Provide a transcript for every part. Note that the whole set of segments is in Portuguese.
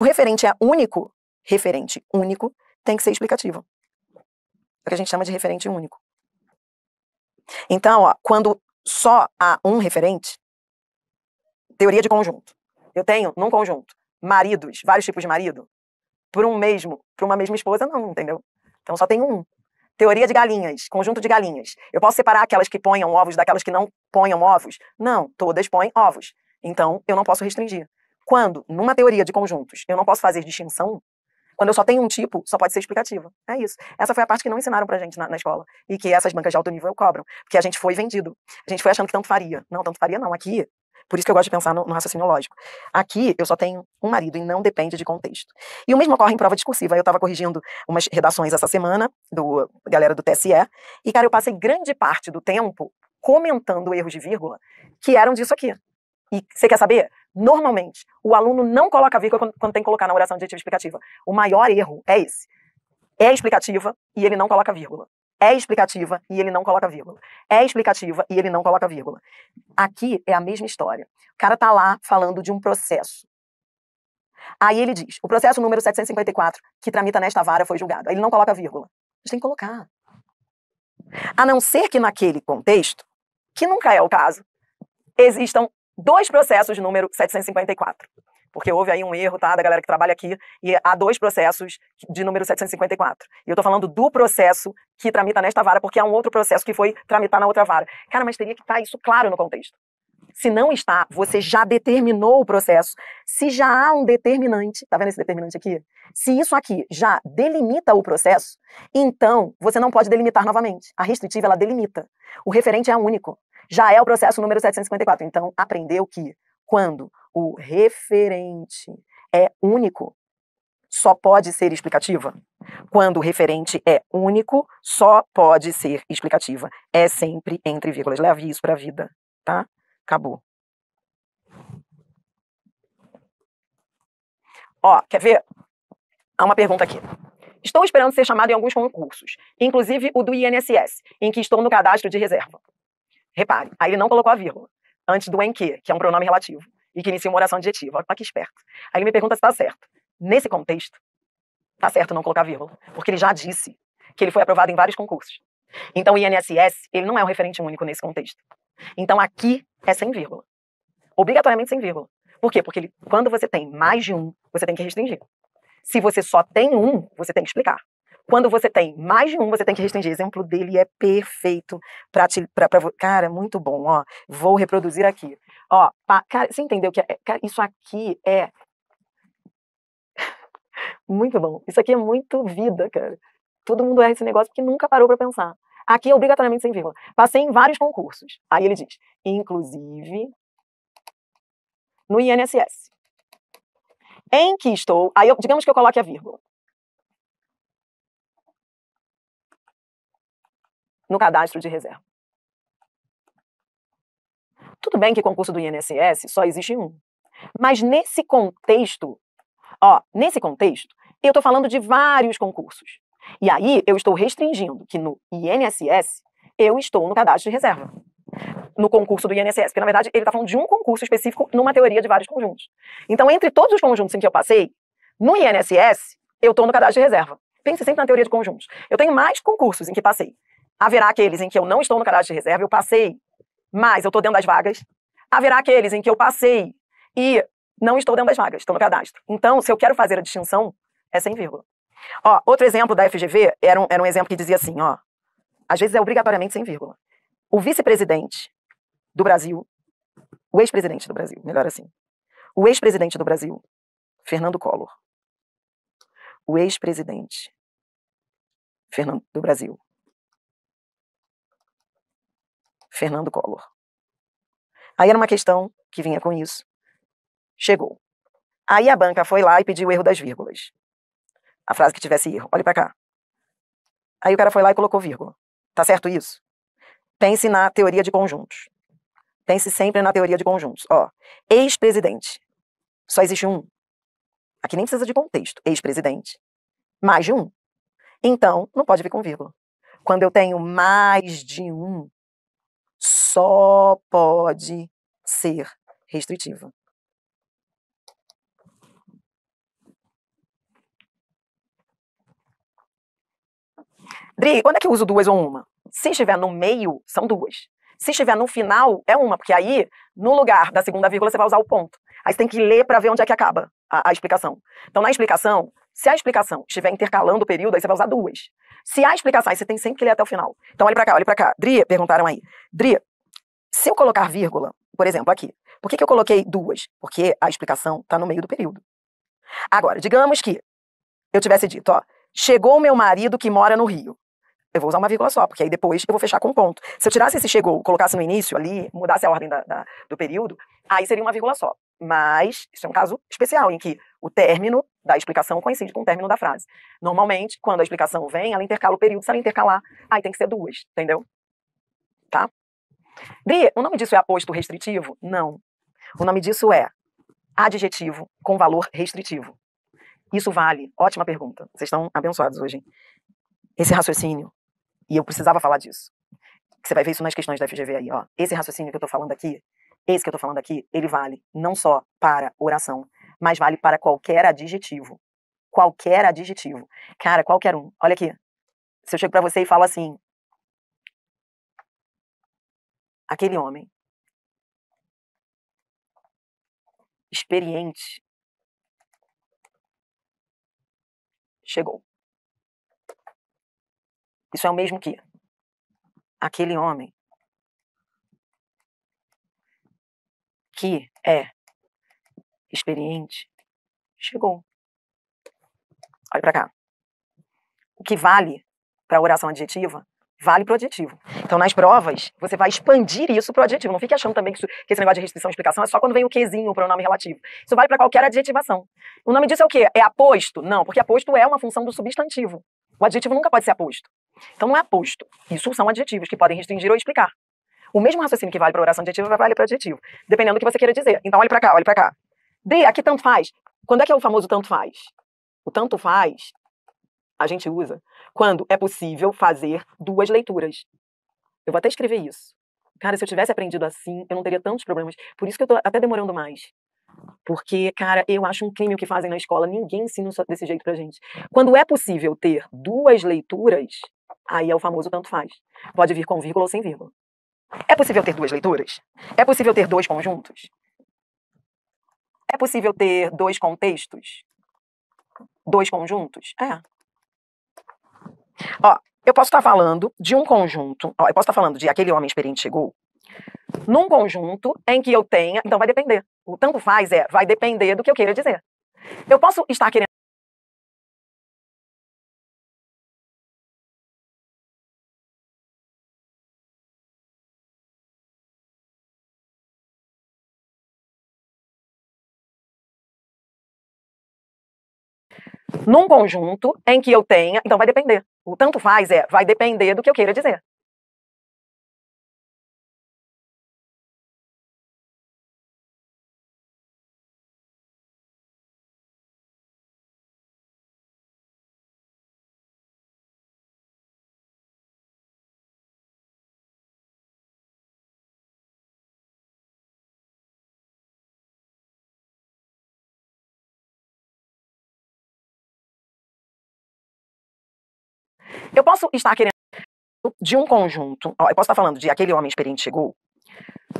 O referente é único, referente único, tem que ser explicativo. É o que a gente chama de referente único. Então, ó, quando só há um referente, teoria de conjunto. Eu tenho, num conjunto, maridos, vários tipos de marido, por um mesmo, para uma mesma esposa, não, entendeu? Então só tem um. Teoria de galinhas, conjunto de galinhas. Eu posso separar aquelas que ponham ovos daquelas que não ponham ovos? Não, todas põem ovos. Então eu não posso restringir. Quando, numa teoria de conjuntos, eu não posso fazer distinção, quando eu só tenho um tipo, só pode ser explicativo. É isso. Essa foi a parte que não ensinaram pra gente na, na, escola. E que essas bancas de alto nível cobram. Porque a gente foi vendido. A gente foi achando que tanto faria. Não, tanto faria não. Aqui, por isso que eu gosto de pensar no, no raciocínio lógico. Aqui, eu só tenho um marido e não depende de contexto. E o mesmo ocorre em prova discursiva. Eu estava corrigindo umas redações essa semana, do galera do TSE. E, cara, eu passei grande parte do tempo comentando erros de vírgula que eram disso aqui. E você quer saber? Normalmente, o aluno não coloca vírgula quando, tem que colocar na oração adjetiva explicativa. O maior erro é esse. É explicativa e ele não coloca vírgula. É explicativa e ele não coloca vírgula. É explicativa e ele não coloca vírgula. Aqui é a mesma história. O cara tá lá falando de um processo. Aí ele diz: o processo número 754, que tramita nesta vara, foi julgado. Aí ele não coloca vírgula. Mas tem que colocar. A não ser que naquele contexto, que nunca é o caso, existam dois processos número 754. Porque houve aí um erro, tá, da galera que trabalha aqui, e há dois processos de número 754. E eu tô falando do processo que tramita nesta vara, porque há é um outro processo que foi tramitar na outra vara. Cara, mas teria que estar tá isso claro no contexto. Se não está, você já determinou o processo. Se já há um determinante, tá vendo esse determinante aqui? Se isso aqui já delimita o processo, então você não pode delimitar novamente. A restritiva ela delimita. O referente é único já é o processo número 754. Então, aprendeu que quando o referente é único, só pode ser explicativa. Quando o referente é único, só pode ser explicativa. É sempre entre vírgulas. Leve isso para a vida, tá? Acabou. Ó, quer ver? Há uma pergunta aqui. Estou esperando ser chamado em alguns concursos, inclusive o do INSS, em que estou no cadastro de reserva. Repare, aí ele não colocou a vírgula antes do em que, que é um pronome relativo, e que inicia uma oração adjetiva. Olha que esperto. Aí ele me pergunta se está certo. Nesse contexto, está certo não colocar vírgula, porque ele já disse que ele foi aprovado em vários concursos. Então o INSS, ele não é um referente único nesse contexto. Então aqui é sem vírgula. Obrigatoriamente sem vírgula. Por quê? Porque ele, quando você tem mais de um, você tem que restringir. Se você só tem um, você tem que explicar. Quando você tem mais de um, você tem que restringir. O exemplo dele é perfeito para te. Pra, pra, cara, muito bom, ó. Vou reproduzir aqui. Ó, pa, cara, você entendeu que é, é cara, isso aqui é. muito bom. Isso aqui é muito vida, cara. Todo mundo erra esse negócio porque nunca parou para pensar. Aqui é obrigatoriamente sem vírgula. Passei em vários concursos. Aí ele diz, inclusive no INSS. Em que estou, aí eu, digamos que eu coloque a vírgula. no cadastro de reserva. Tudo bem que concurso do INSS só existe um. Mas nesse contexto, ó, nesse contexto, eu estou falando de vários concursos. E aí eu estou restringindo que no INSS eu estou no cadastro de reserva. No concurso do INSS, porque na verdade ele está falando de um concurso específico numa teoria de vários conjuntos. Então, entre todos os conjuntos em que eu passei, no INSS, eu estou no cadastro de reserva. Pense sempre na teoria de conjuntos. Eu tenho mais concursos em que passei Haverá aqueles em que eu não estou no cadastro de reserva, eu passei, mas eu estou dentro das vagas. Haverá aqueles em que eu passei e não estou dentro das vagas, estou no cadastro. Então, se eu quero fazer a distinção, é sem vírgula. Ó, outro exemplo da FGV era um, era um exemplo que dizia assim, ó, às vezes é obrigatoriamente sem vírgula. O vice-presidente do Brasil, o ex-presidente do Brasil, melhor assim, o ex-presidente do Brasil, Fernando Collor, o ex-presidente Fernando do Brasil, Fernando Collor. Aí era uma questão que vinha com isso. Chegou. Aí a banca foi lá e pediu o erro das vírgulas. A frase que tivesse erro. Olhe para cá. Aí o cara foi lá e colocou vírgula. Tá certo isso? Pense na teoria de conjuntos. Pense sempre na teoria de conjuntos. Ó, ex-presidente. Só existe um. Aqui nem precisa de contexto. Ex-presidente. Mais de um. Então, não pode vir com vírgula. Quando eu tenho mais de um, só pode ser restritiva. Dri, quando é que eu uso duas ou uma? Se estiver no meio, são duas. Se estiver no final, é uma, porque aí, no lugar da segunda vírgula, você vai usar o ponto. Aí você tem que ler para ver onde é que acaba a, a, explicação. Então, na explicação, se a explicação estiver intercalando o período, aí você vai usar duas. Se a explicação, aí você tem sempre que ler até o final. Então, olha para cá, olha para cá. Dri, perguntaram aí. Dri, se eu colocar vírgula, por exemplo, aqui, por que, que eu coloquei duas? Porque a explicação está no meio do período. Agora, digamos que eu tivesse dito, ó, chegou meu marido que mora no Rio. Eu vou usar uma vírgula só, porque aí depois eu vou fechar com um ponto. Se eu tirasse esse chegou, colocasse no início ali, mudasse a ordem da, da, do período, aí seria uma vírgula só. Mas isso é um caso especial, em que o término da explicação coincide com o término da frase. Normalmente, quando a explicação vem, ela intercala o período. Se ela intercalar, aí tem que ser duas, entendeu? Tá? Dri, o nome disso é aposto restritivo? Não. O nome disso é adjetivo com valor restritivo. Isso vale. Ótima pergunta. Vocês estão abençoados hoje. Esse raciocínio, e eu precisava falar disso. Você vai ver isso nas questões da FGV aí, ó. Esse raciocínio que eu estou falando aqui, esse que eu estou falando aqui, ele vale não só para oração, mas vale para qualquer adjetivo. Qualquer adjetivo. Cara, qualquer um. Olha aqui. Se eu chego para você e falo assim, Aquele homem, experiente, chegou. Isso é o mesmo que aquele homem que é experiente chegou. Olha para cá. O que vale para a oração adjetiva vale para o adjetivo. Então, nas provas, você vai expandir isso para o adjetivo. Não fique achando também que, isso, que, esse negócio de restrição e explicação é só quando vem o quezinho, o pronome relativo. Isso vale para qualquer adjetivação. O nome disso é o quê? É aposto? Não, porque aposto é uma função do substantivo. O adjetivo nunca pode ser aposto. Então, não é aposto. Isso são adjetivos que podem restringir ou explicar. O mesmo raciocínio que vale para oração adjetiva vale para adjetivo, dependendo do que você queira dizer. Então, olhe para cá, olhe para cá. D, aqui tanto faz. Quando é que é o famoso tanto faz? O tanto faz, a gente usa quando é possível fazer duas leituras. Eu vou até escrever isso. Cara, se eu tivesse aprendido assim, eu não teria tantos problemas. Por isso que eu tô até demorando mais. Porque, cara, eu acho um crime o que fazem na escola. Ninguém ensina desse jeito pra gente. Quando é possível ter duas leituras, aí é o famoso tanto faz. Pode vir com vírgula ou sem vírgula. É possível ter duas leituras? É possível ter dois conjuntos? É possível ter dois contextos? Dois conjuntos? É. Ó, eu posso estar tá falando de um conjunto, ó, eu posso estar tá falando de aquele homem experiente chegou, num conjunto em que eu tenha, então vai depender. O tanto faz é, vai depender do que eu queira dizer. Eu posso estar querendo num conjunto em que eu tenha. Então vai depender. O tanto faz é, vai depender do que eu queira dizer. Eu posso estar querendo de um conjunto, ó, eu posso estar falando de aquele homem experiente chegou,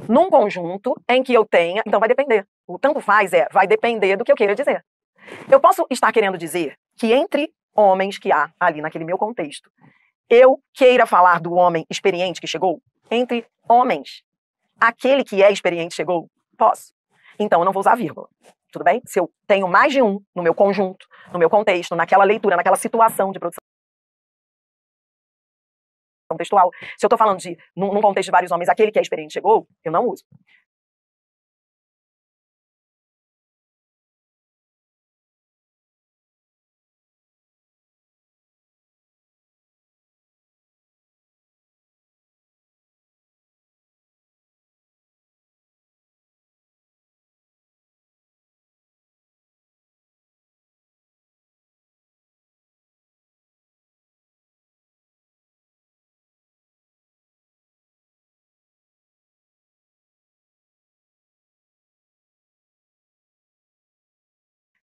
num conjunto em que eu tenha, então vai depender. O tanto faz é, vai depender do que eu queira dizer. Eu posso estar querendo dizer que entre homens que há ali naquele meu contexto, eu queira falar do homem experiente que chegou, entre homens, aquele que é experiente chegou, posso. Então eu não vou usar vírgula. Tudo bem? Se eu tenho mais de um no meu conjunto, no meu contexto, naquela leitura, naquela situação de produção contextual. Se eu estou falando de, num, num contexto de vários homens, aquele que é experiente chegou, eu não uso.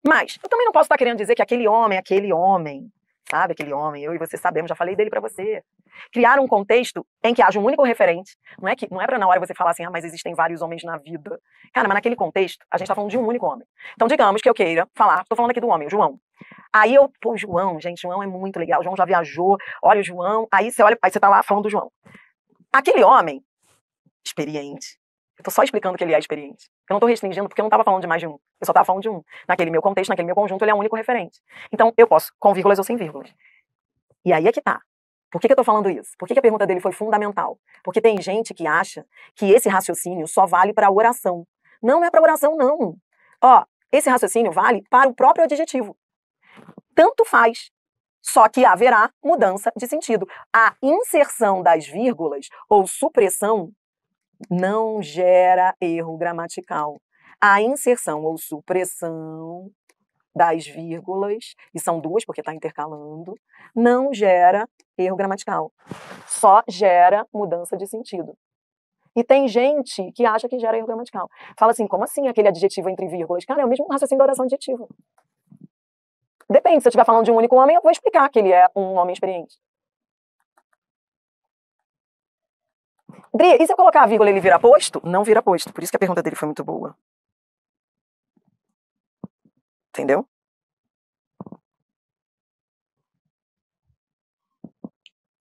Mas eu também não posso estar querendo dizer que aquele homem, aquele homem, sabe, aquele homem, eu e você sabemos, já falei dele para você. Criar um contexto em que haja um único referente, não é que não é para na hora você falar assim, ah, mas existem vários homens na vida. Cara, mas naquele contexto, a gente tá falando de um único homem. Então, digamos que eu queira falar, tô falando aqui do homem, o João. Aí eu, pô, João, gente, João é muito legal, João já viajou, olha o João, aí você olha, aí você tá lá falando do João. Aquele homem experiente, eu tô só explicando que ele é experiente. Eu não tô restringindo porque eu não tava falando de mais de um. Eu só tava falando de um. Naquele meu contexto, naquele meu conjunto, ele é o único referente. Então, eu posso, com vírgulas ou sem vírgulas. E aí é que tá. Por que, que eu tô falando isso? Por que, que a pergunta dele foi fundamental? Porque tem gente que acha que esse raciocínio só vale para oração. Não, não é para oração, não. Ó, esse raciocínio vale para o próprio adjetivo. Tanto faz só que haverá mudança de sentido. A inserção das vírgulas ou supressão não gera erro gramatical. A inserção ou supressão das vírgulas, e são duas porque está intercalando, não gera erro gramatical. Só gera mudança de sentido. E tem gente que acha que gera erro gramatical. Fala assim, como assim aquele adjetivo entre vírgulas? Cara, é o mesmo raciocínio da oração adjetiva. Depende, se eu estiver falando de um único homem, eu vou explicar que ele é um homem experiente. Dri, e se eu colocar a vírgula ele vira posto? Não vira posto. Por isso que a pergunta dele foi muito boa. Entendeu?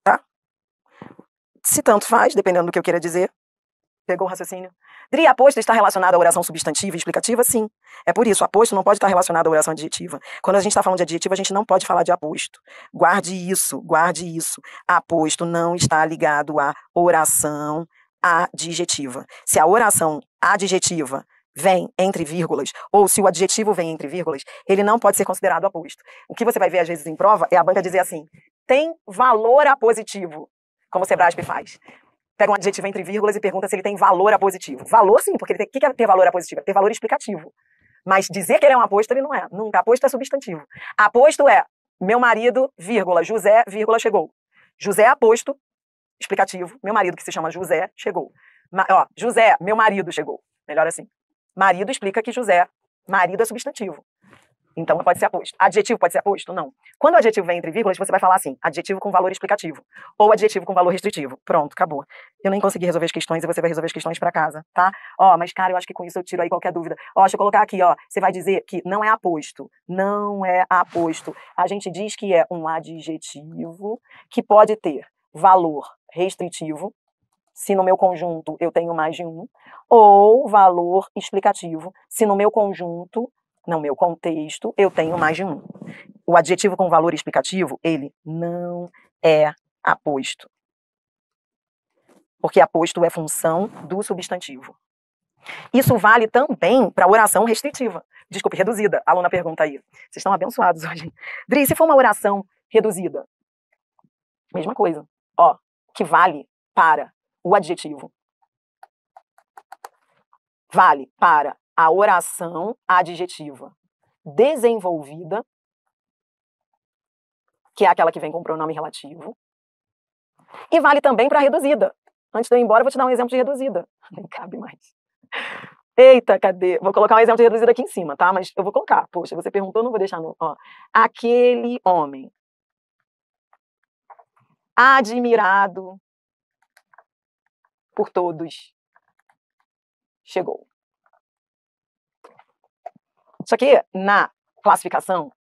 Tá? Se tanto faz, dependendo do que eu queira dizer, Pegou o raciocínio? Dri, aposto está relacionado à oração substantiva e explicativa? Sim. É por isso, aposto não pode estar relacionado à oração adjetiva. Quando a gente está falando de adjetivo, a gente não pode falar de aposto. Guarde isso, guarde isso. Aposto não está ligado à oração adjetiva. Se a oração adjetiva vem entre vírgulas, ou se o adjetivo vem entre vírgulas, ele não pode ser considerado aposto. O que você vai ver às vezes em prova é a banca dizer assim: tem valor apositivo, como o Sebrasp faz pega um adjetivo entre vírgulas e pergunta se ele tem valor a positivo. Valor, sim, porque o que é ter valor positivo? É ter valor explicativo. Mas dizer que ele é um aposto, ele não é. Nunca. Aposto é substantivo. Aposto é meu marido, vírgula, José, vírgula, chegou. José é aposto, explicativo, meu marido que se chama José, chegou. Ma ó, José, meu marido chegou. Melhor assim. Marido explica que José, marido é substantivo. Então pode ser aposto. Adjetivo pode ser aposto? Não. Quando o adjetivo vem entre vírgulas, você vai falar assim: adjetivo com valor explicativo. Ou adjetivo com valor restritivo. Pronto, acabou. Eu nem consegui resolver as questões e você vai resolver as questões para casa, tá? Ó, mas cara, eu acho que com isso eu tiro aí qualquer dúvida. Ó, deixa eu colocar aqui, ó. Você vai dizer que não é aposto. Não é aposto. A gente diz que é um adjetivo que pode ter valor restritivo, se no meu conjunto eu tenho mais de um, ou valor explicativo, se no meu conjunto no meu contexto, eu tenho mais de um. O adjetivo com valor explicativo, ele não é aposto. Porque aposto é função do substantivo. Isso vale também para a oração restritiva. Desculpe, reduzida. A aluna pergunta aí. Vocês estão abençoados hoje. Dri, se for uma oração reduzida, mesma coisa. Ó, que vale para o adjetivo. Vale para a oração adjetiva desenvolvida, que é aquela que vem com pronome relativo, e vale também para a reduzida. Antes de eu ir embora, eu vou te dar um exemplo de reduzida. Nem cabe mais. Eita, cadê? Vou colocar um exemplo de reduzida aqui em cima, tá? Mas eu vou colocar. Poxa, você perguntou, não vou deixar no. Ó. Aquele homem admirado por todos chegou. Só que na classificação,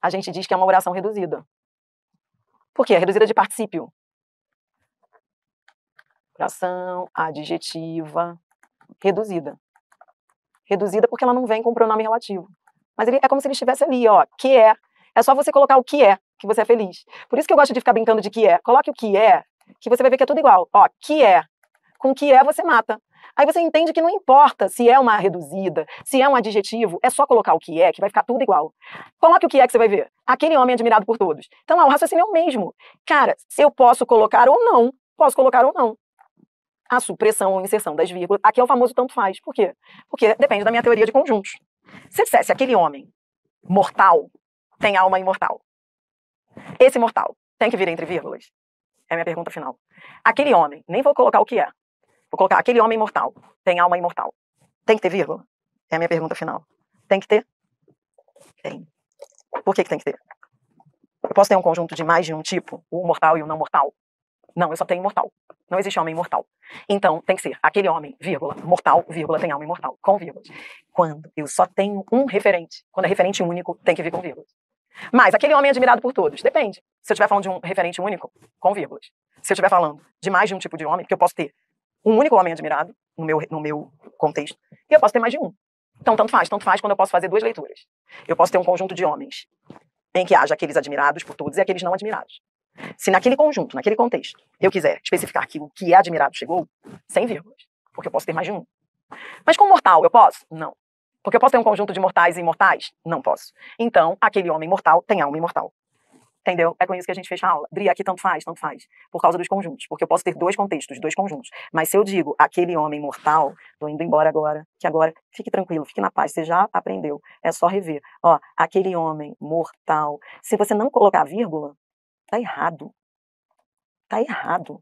a gente diz que é uma oração reduzida. Por quê? É reduzida de particípio. Oração adjetiva reduzida. Reduzida porque ela não vem com pronome relativo. Mas ele, é como se ele estivesse ali, ó, que é. É só você colocar o que é que você é feliz. Por isso que eu gosto de ficar brincando de que é. Coloque o que é, que você vai ver que é tudo igual. Ó, que é. Com que é você mata. Aí você entende que não importa se é uma reduzida, se é um adjetivo, é só colocar o que é, que vai ficar tudo igual. Coloque o que é que você vai ver. Aquele homem é admirado por todos. Então, ah, o raciocínio é o mesmo. Cara, se eu posso colocar ou não, posso colocar ou não a supressão ou inserção das vírgulas. Aqui é o famoso tanto faz. Por quê? Porque depende da minha teoria de conjuntos. Se dissesse aquele homem mortal tem alma imortal, esse mortal tem que vir entre vírgulas? É a minha pergunta final. Aquele homem, nem vou colocar o que é, Vou colocar aquele homem imortal, tem alma imortal. Tem que ter vírgula? É a minha pergunta final. Tem que ter? Tem. Por que, que tem que ter? Eu posso ter um conjunto de mais de um tipo, o mortal e o não mortal? Não, eu só tenho imortal. Não existe homem imortal. Então, tem que ser aquele homem, vírgula, mortal, vírgula, tem alma imortal, com vírgulas. Quando eu só tenho um referente, quando é referente único, tem que vir com vírgulas. Mas aquele homem é admirado por todos, depende. Se eu estiver falando de um referente único, com vírgulas. Se eu estiver falando de mais de um tipo de homem, que eu posso ter um único homem admirado, no meu, no meu contexto, e eu posso ter mais de um. Então, tanto faz, tanto faz quando eu posso fazer duas leituras. Eu posso ter um conjunto de homens em que haja aqueles admirados por todos e aqueles não admirados. Se naquele conjunto, naquele contexto, eu quiser especificar que o que é admirado chegou, sem vírgulas, porque eu posso ter mais de um. Mas com mortal, eu posso? Não. Porque eu posso ter um conjunto de mortais e imortais? Não posso. Então, aquele homem mortal tem alma imortal. Entendeu? É com isso que a gente fecha a aula. Dri, aqui tanto faz, tanto faz. Por causa dos conjuntos. Porque eu posso ter dois contextos, dois conjuntos. Mas se eu digo, aquele homem mortal, tô indo embora agora, que agora, fique tranquilo, fique na paz, você já aprendeu. É só rever. Ó, aquele homem mortal. Se você não colocar vírgula, tá errado. Tá errado.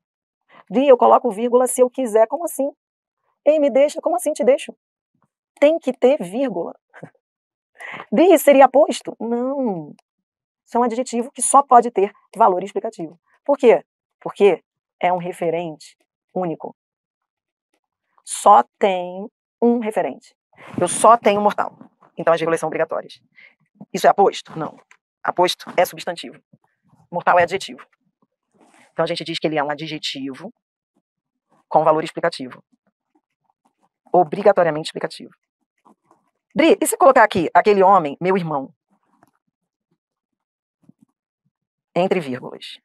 Dri, eu coloco vírgula se eu quiser. Como assim? Ei, me deixa. Como assim te deixo? Tem que ter vírgula. Dri, seria posto? Não são é um adjetivo que só pode ter valor explicativo. Por quê? Porque é um referente único. Só tem um referente. Eu só tenho mortal. Então as regulações são obrigatórias. Isso é aposto? Não. Aposto é substantivo. Mortal é adjetivo. Então a gente diz que ele é um adjetivo com valor explicativo. Obrigatoriamente explicativo. Dri, e se colocar aqui aquele homem, meu irmão? entre vírgulas.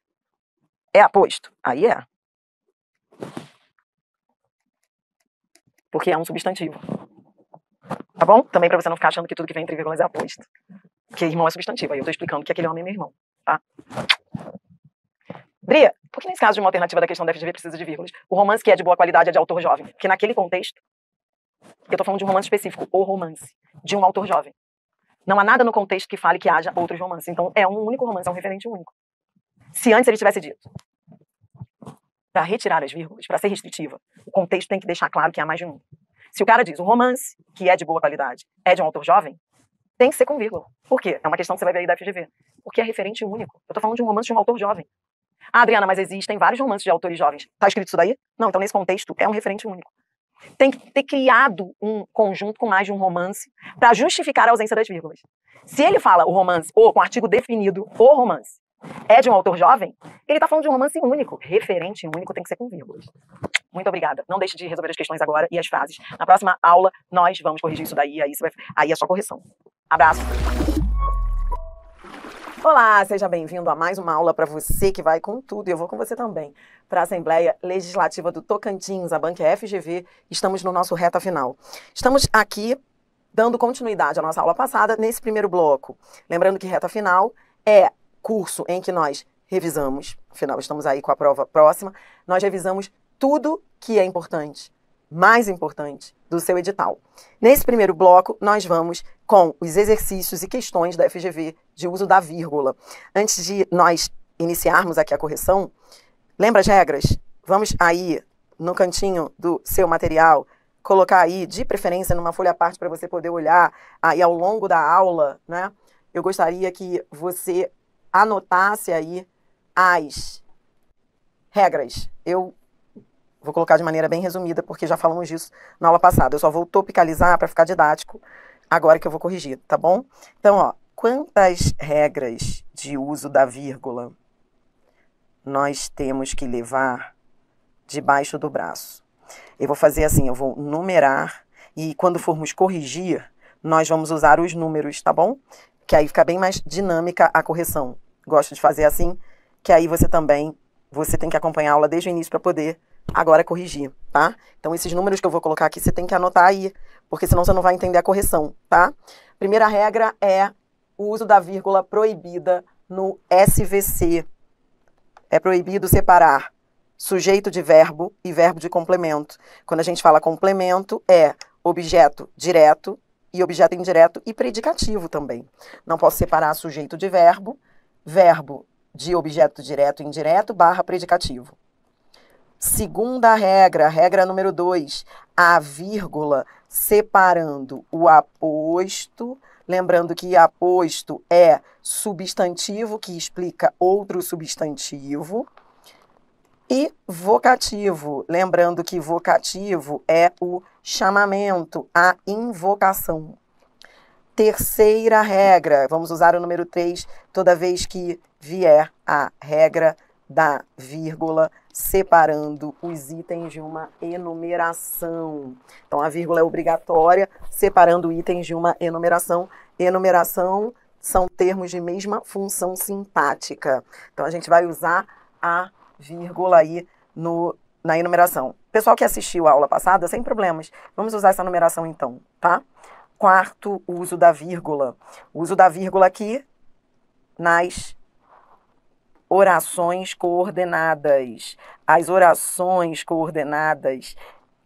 É aposto? Aí é. Porque é um substantivo. Tá bom? Também para você não ficar achando que tudo que vem entre vírgulas é aposto. Porque irmão é substantivo. Aí eu tô explicando que aquele homem é meu irmão. Tá? Bria, por que nesse caso de uma alternativa da questão da FGV precisa de vírgulas? O romance que é de boa qualidade é de autor jovem. Porque naquele contexto, eu tô falando de um romance específico, o romance, de um autor jovem. Não há nada no contexto que fale que haja outros romances. Então, é um único romance, é um referente único. Se antes ele tivesse dito, para retirar as vírgulas, para ser restritiva, o contexto tem que deixar claro que há mais de um. Se o cara diz um romance, que é de boa qualidade, é de um autor jovem, tem que ser com vírgula. Por quê? É uma questão que você vai ver aí da FGV. Porque é referente único. Eu tô falando de um romance de um autor jovem. Ah, Adriana, mas existem vários romances de autores jovens. Tá escrito isso daí? Não, então nesse contexto é um referente único. Tem que ter criado um conjunto com mais de um romance para justificar a ausência das vírgulas. Se ele fala o romance, ou com artigo definido, o romance, é de um autor jovem, ele está falando de um romance único. Referente único tem que ser com vírgulas. Muito obrigada. Não deixe de resolver as questões agora e as frases. Na próxima aula, nós vamos corrigir isso daí. Aí, vai... aí é só correção. Abraço. Olá, seja bem-vindo a mais uma aula para você que vai com tudo e eu vou com você também. Para a Assembleia Legislativa do Tocantins, a Banca FGV, estamos no nosso reta final. Estamos aqui dando continuidade à nossa aula passada nesse primeiro bloco. Lembrando que reta final é curso em que nós revisamos, afinal estamos aí com a prova próxima, nós revisamos tudo que é importante, mais importante do seu edital. Nesse primeiro bloco, nós vamos com os exercícios e questões da FGV de uso da vírgula. Antes de nós iniciarmos aqui a correção, lembra as regras? Vamos aí no cantinho do seu material colocar aí, de preferência, numa folha à parte para você poder olhar aí ao longo da aula, né? Eu gostaria que você anotasse aí as regras. Eu vou colocar de maneira bem resumida, porque já falamos disso na aula passada. Eu só vou topicalizar para ficar didático agora que eu vou corrigir, tá bom? Então, ó, quantas regras de uso da vírgula nós temos que levar debaixo do braço? Eu vou fazer assim, eu vou numerar e quando formos corrigir, nós vamos usar os números, tá bom? que aí fica bem mais dinâmica a correção. Gosto de fazer assim, que aí você também você tem que acompanhar a aula desde o início para poder agora corrigir, tá? Então esses números que eu vou colocar aqui você tem que anotar aí, porque senão você não vai entender a correção, tá? Primeira regra é o uso da vírgula proibida no SVC. É proibido separar sujeito de verbo e verbo de complemento. Quando a gente fala complemento é objeto direto e objeto indireto e predicativo também. Não posso separar sujeito de verbo, verbo de objeto direto e indireto barra predicativo. Segunda regra, regra número 2, a vírgula separando o aposto, lembrando que aposto é substantivo que explica outro substantivo, e vocativo, lembrando que vocativo é o chamamento, a invocação. Terceira regra, vamos usar o número 3 toda vez que vier a regra da vírgula, separando os itens de uma enumeração. Então, a vírgula é obrigatória, separando itens de uma enumeração. Enumeração são termos de mesma função sintática. Então, a gente vai usar a vírgula aí no na enumeração. Pessoal que assistiu a aula passada, sem problemas, vamos usar essa numeração então, tá? Quarto, uso da vírgula. uso da vírgula aqui nas orações coordenadas. As orações coordenadas,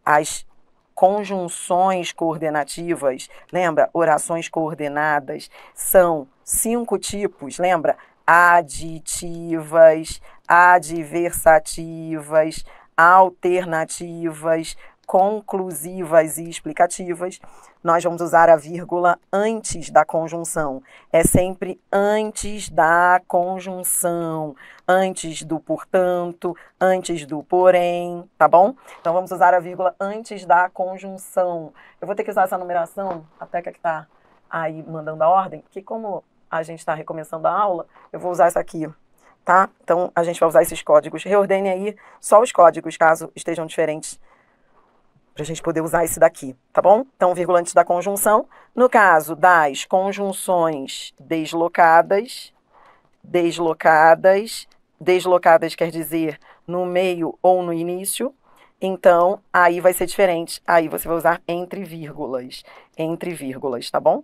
as conjunções coordenativas, lembra? Orações coordenadas são cinco tipos, lembra? Aditivas, adversativas, alternativas, conclusivas e explicativas, nós vamos usar a vírgula antes da conjunção. É sempre antes da conjunção, antes do portanto, antes do porém, tá bom? Então vamos usar a vírgula antes da conjunção. Eu vou ter que usar essa numeração, até que está aí mandando a ordem, que como a gente está recomeçando a aula, eu vou usar essa aqui, tá? Então, a gente vai usar esses códigos. Reordene aí só os códigos, caso estejam diferentes, para a gente poder usar esse daqui, tá bom? Então, vírgula antes da conjunção. No caso das conjunções deslocadas, deslocadas, deslocadas quer dizer no meio ou no início, então aí vai ser diferente. Aí você vai usar entre vírgulas, entre vírgulas, tá bom?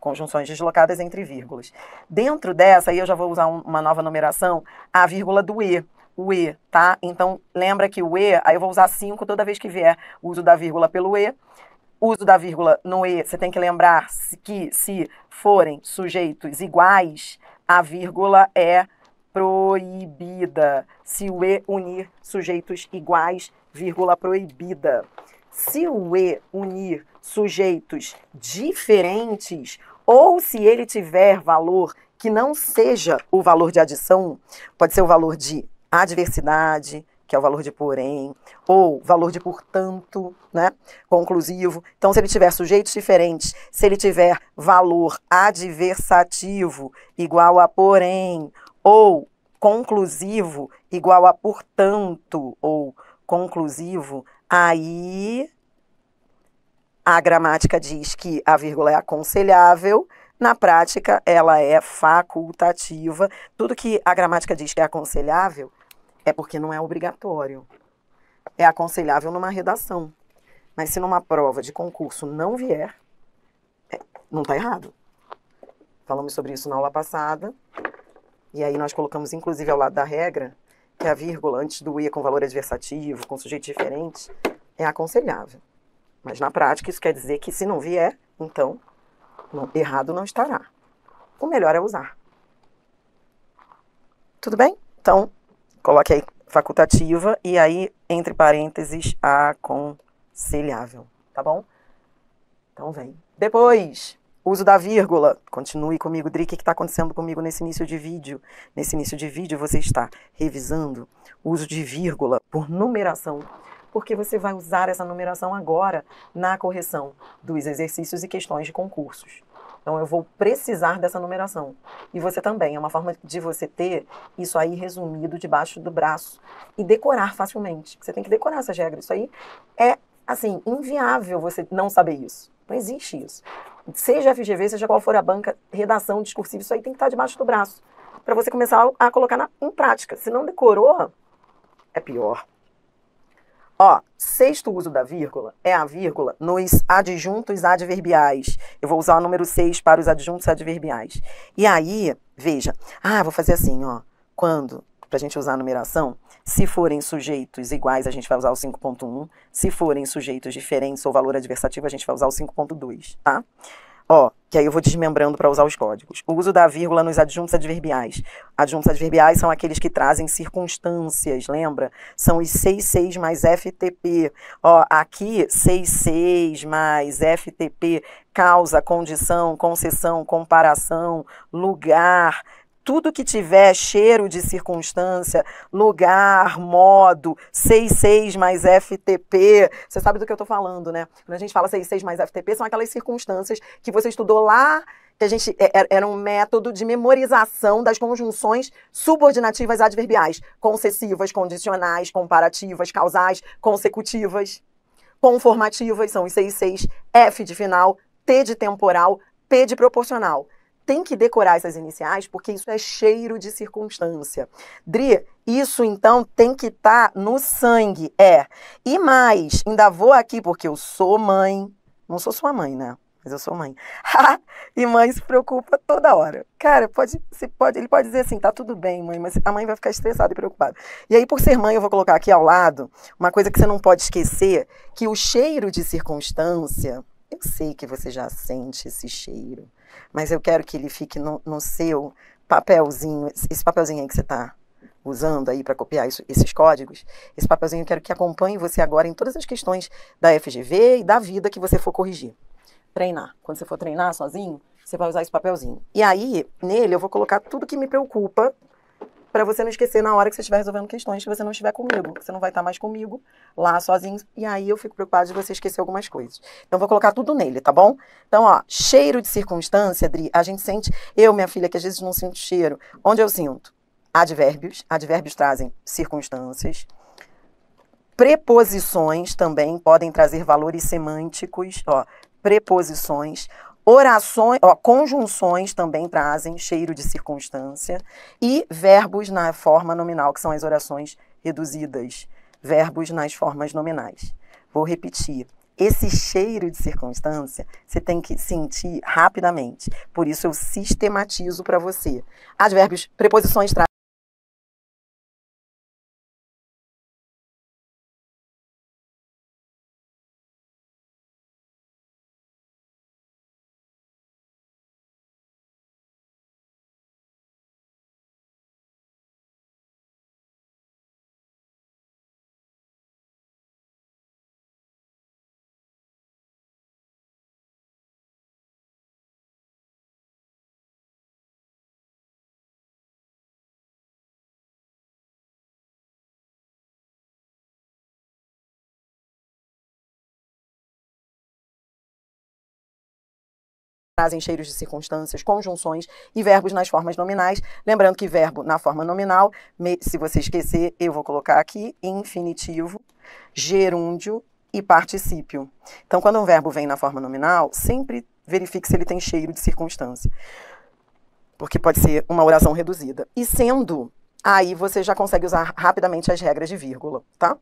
conjunções deslocadas entre vírgulas. Dentro dessa, aí eu já vou usar um, uma nova numeração, a vírgula do E, o E, tá? Então, lembra que o E, aí eu vou usar 5 toda vez que vier uso da vírgula pelo E. Uso da vírgula no E, você tem que lembrar que se forem sujeitos iguais, a vírgula é proibida. Se o E unir sujeitos iguais, vírgula proibida. Se o E unir sujeitos diferentes, ou se ele tiver valor que não seja o valor de adição, pode ser o valor de adversidade, que é o valor de porém, ou valor de portanto, né? Conclusivo. Então, se ele tiver sujeitos diferentes, se ele tiver valor adversativo igual a porém, ou conclusivo igual a portanto, ou conclusivo, aí a gramática diz que a vírgula é aconselhável, na prática ela é facultativa. Tudo que a gramática diz que é aconselhável é porque não é obrigatório. É aconselhável numa redação. Mas se numa prova de concurso não vier, é, não está errado. Falamos sobre isso na aula passada. E aí nós colocamos, inclusive, ao lado da regra, que a vírgula antes do ia com valor adversativo, com sujeito diferente, é aconselhável. Mas na prática, isso quer dizer que se não vier, então não, errado não estará. O melhor é usar. Tudo bem? Então, coloque aí facultativa e aí, entre parênteses, aconselhável. Tá bom? Então, vem. Depois, uso da vírgula. Continue comigo, Dri, o que está acontecendo comigo nesse início de vídeo? Nesse início de vídeo, você está revisando o uso de vírgula por numeração porque você vai usar essa numeração agora na correção dos exercícios e questões de concursos. Então, eu vou precisar dessa numeração. E você também, é uma forma de você ter isso aí resumido debaixo do braço e decorar facilmente. Você tem que decorar essas regras. Isso aí é, assim, inviável você não saber isso. Não existe isso. Seja FGV, seja qual for a banca, redação, discursiva, isso aí tem que estar debaixo do braço para você começar a colocar na, em prática. Se não decorou, é pior. Ó, sexto uso da vírgula é a vírgula nos adjuntos adverbiais. Eu vou usar o número 6 para os adjuntos adverbiais. E aí, veja, ah, vou fazer assim, ó. Quando, para a gente usar a numeração, se forem sujeitos iguais, a gente vai usar o 5.1. Se forem sujeitos diferentes ou valor adversativo, a gente vai usar o 5.2, tá? Ó, que aí eu vou desmembrando para usar os códigos. O uso da vírgula nos adjuntos adverbiais. Adjuntos adverbiais são aqueles que trazem circunstâncias, lembra? São os 66 mais FTP. Ó, aqui 66 mais FTP causa, condição, concessão, comparação, lugar, tudo que tiver cheiro de circunstância, lugar, modo, 66 mais FTP, você sabe do que eu estou falando, né? Quando a gente fala 66 mais FTP, são aquelas circunstâncias que você estudou lá, que a gente é, é, era um método de memorização das conjunções subordinativas adverbiais, concessivas, condicionais, comparativas, causais, consecutivas, conformativas, são os 66, F de final, T de temporal, P de proporcional tem que decorar essas iniciais porque isso é cheiro de circunstância. Dri, isso então tem que estar tá no sangue, é. E mais, ainda vou aqui porque eu sou mãe. Não sou sua mãe, né? Mas eu sou mãe. e mãe se preocupa toda hora. Cara, pode, se pode, ele pode dizer assim, tá tudo bem, mãe, mas a mãe vai ficar estressada e preocupada. E aí, por ser mãe, eu vou colocar aqui ao lado uma coisa que você não pode esquecer, que o cheiro de circunstância, eu sei que você já sente esse cheiro mas eu quero que ele fique no, no seu papelzinho, esse papelzinho aí que você está usando aí para copiar isso, esses códigos, esse papelzinho eu quero que acompanhe você agora em todas as questões da FGV e da vida que você for corrigir. Treinar. Quando você for treinar sozinho, você vai usar esse papelzinho. E aí, nele, eu vou colocar tudo que me preocupa para você não esquecer na hora que você estiver resolvendo questões que você não estiver comigo, você não vai estar mais comigo lá sozinho. E aí eu fico preocupada de você esquecer algumas coisas. Então vou colocar tudo nele, tá bom? Então, ó, cheiro de circunstância, Adri, a gente sente, eu, minha filha, que às vezes não sinto cheiro. Onde eu sinto? Advérbios. Advérbios trazem circunstâncias. Preposições também podem trazer valores semânticos, ó, preposições. Orações, ó, conjunções também trazem cheiro de circunstância e verbos na forma nominal, que são as orações reduzidas, verbos nas formas nominais. Vou repetir. Esse cheiro de circunstância você tem que sentir rapidamente. Por isso eu sistematizo para você. Advérbios, preposições trazem trazem cheiros de circunstâncias, conjunções e verbos nas formas nominais. Lembrando que verbo na forma nominal, me, se você esquecer, eu vou colocar aqui infinitivo, gerúndio e particípio. Então, quando um verbo vem na forma nominal, sempre verifique se ele tem cheiro de circunstância, porque pode ser uma oração reduzida. E sendo, aí você já consegue usar rapidamente as regras de vírgula, tá?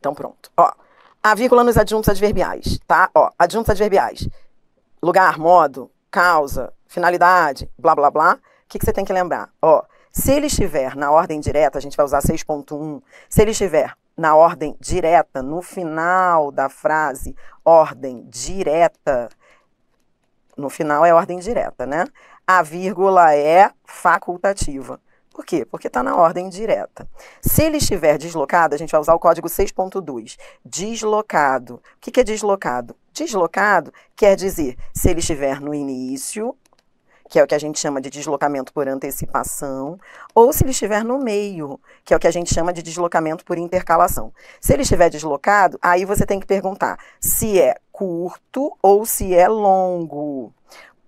Então, pronto. Ó, a vírgula nos adjuntos adverbiais, tá? Ó, adjuntos adverbiais lugar, modo, causa, finalidade, blá, blá, blá, o que, que você tem que lembrar? Ó, se ele estiver na ordem direta, a gente vai usar 6.1, se ele estiver na ordem direta, no final da frase, ordem direta, no final é ordem direta, né? A vírgula é facultativa. Por quê? Porque está na ordem direta. Se ele estiver deslocado, a gente vai usar o código 6.2. Deslocado. O que, que é deslocado? Deslocado quer dizer se ele estiver no início, que é o que a gente chama de deslocamento por antecipação, ou se ele estiver no meio, que é o que a gente chama de deslocamento por intercalação. Se ele estiver deslocado, aí você tem que perguntar se é curto ou se é longo.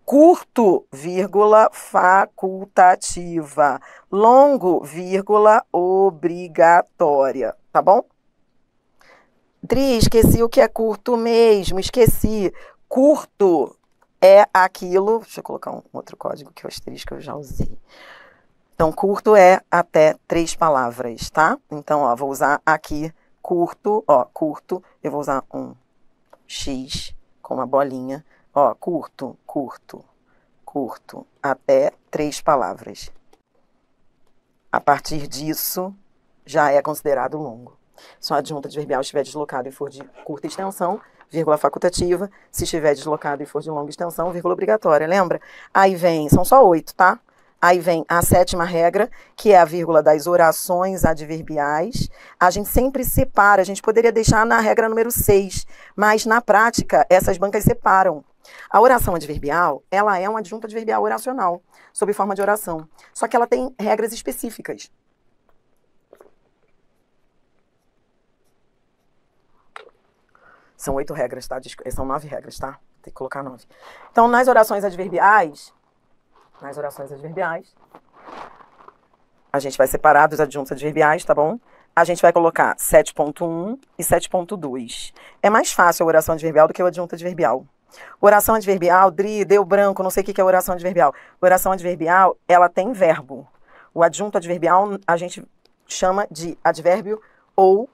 Curto, vírgula, facultativa. Longo, vírgula, obrigatória. Tá bom? esqueci o que é curto mesmo, esqueci. Curto é aquilo. Deixa eu colocar um outro código que eu asterisco eu já usei. Então, curto é até três palavras, tá? Então, ó, vou usar aqui curto, ó, curto, eu vou usar um X com uma bolinha, ó, curto, curto, curto, até três palavras. A partir disso, já é considerado longo. Só adjunta adverbial estiver deslocado e for de curta extensão, vírgula facultativa. Se estiver deslocado e for de longa extensão, vírgula obrigatória, lembra? Aí vem, são só oito, tá? Aí vem a sétima regra, que é a vírgula das orações adverbiais. A gente sempre separa, a gente poderia deixar na regra número 6, mas na prática essas bancas separam. A oração adverbial, ela é uma adjunta adverbial oracional, sob forma de oração. Só que ela tem regras específicas. São oito regras, tá? Eh, são nove regras, tá? Tem que colocar nove. Então, nas orações adverbiais, nas orações adverbiais, a gente vai separar dos adjuntos adverbiais, tá bom? A gente vai colocar 7.1 e 7.2. É mais fácil a oração adverbial do que o adjunto adverbial. Oração adverbial, Dri, deu branco, não sei o que é oração adverbial. Oração adverbial, ela tem verbo. O adjunto adverbial a gente chama de advérbio ou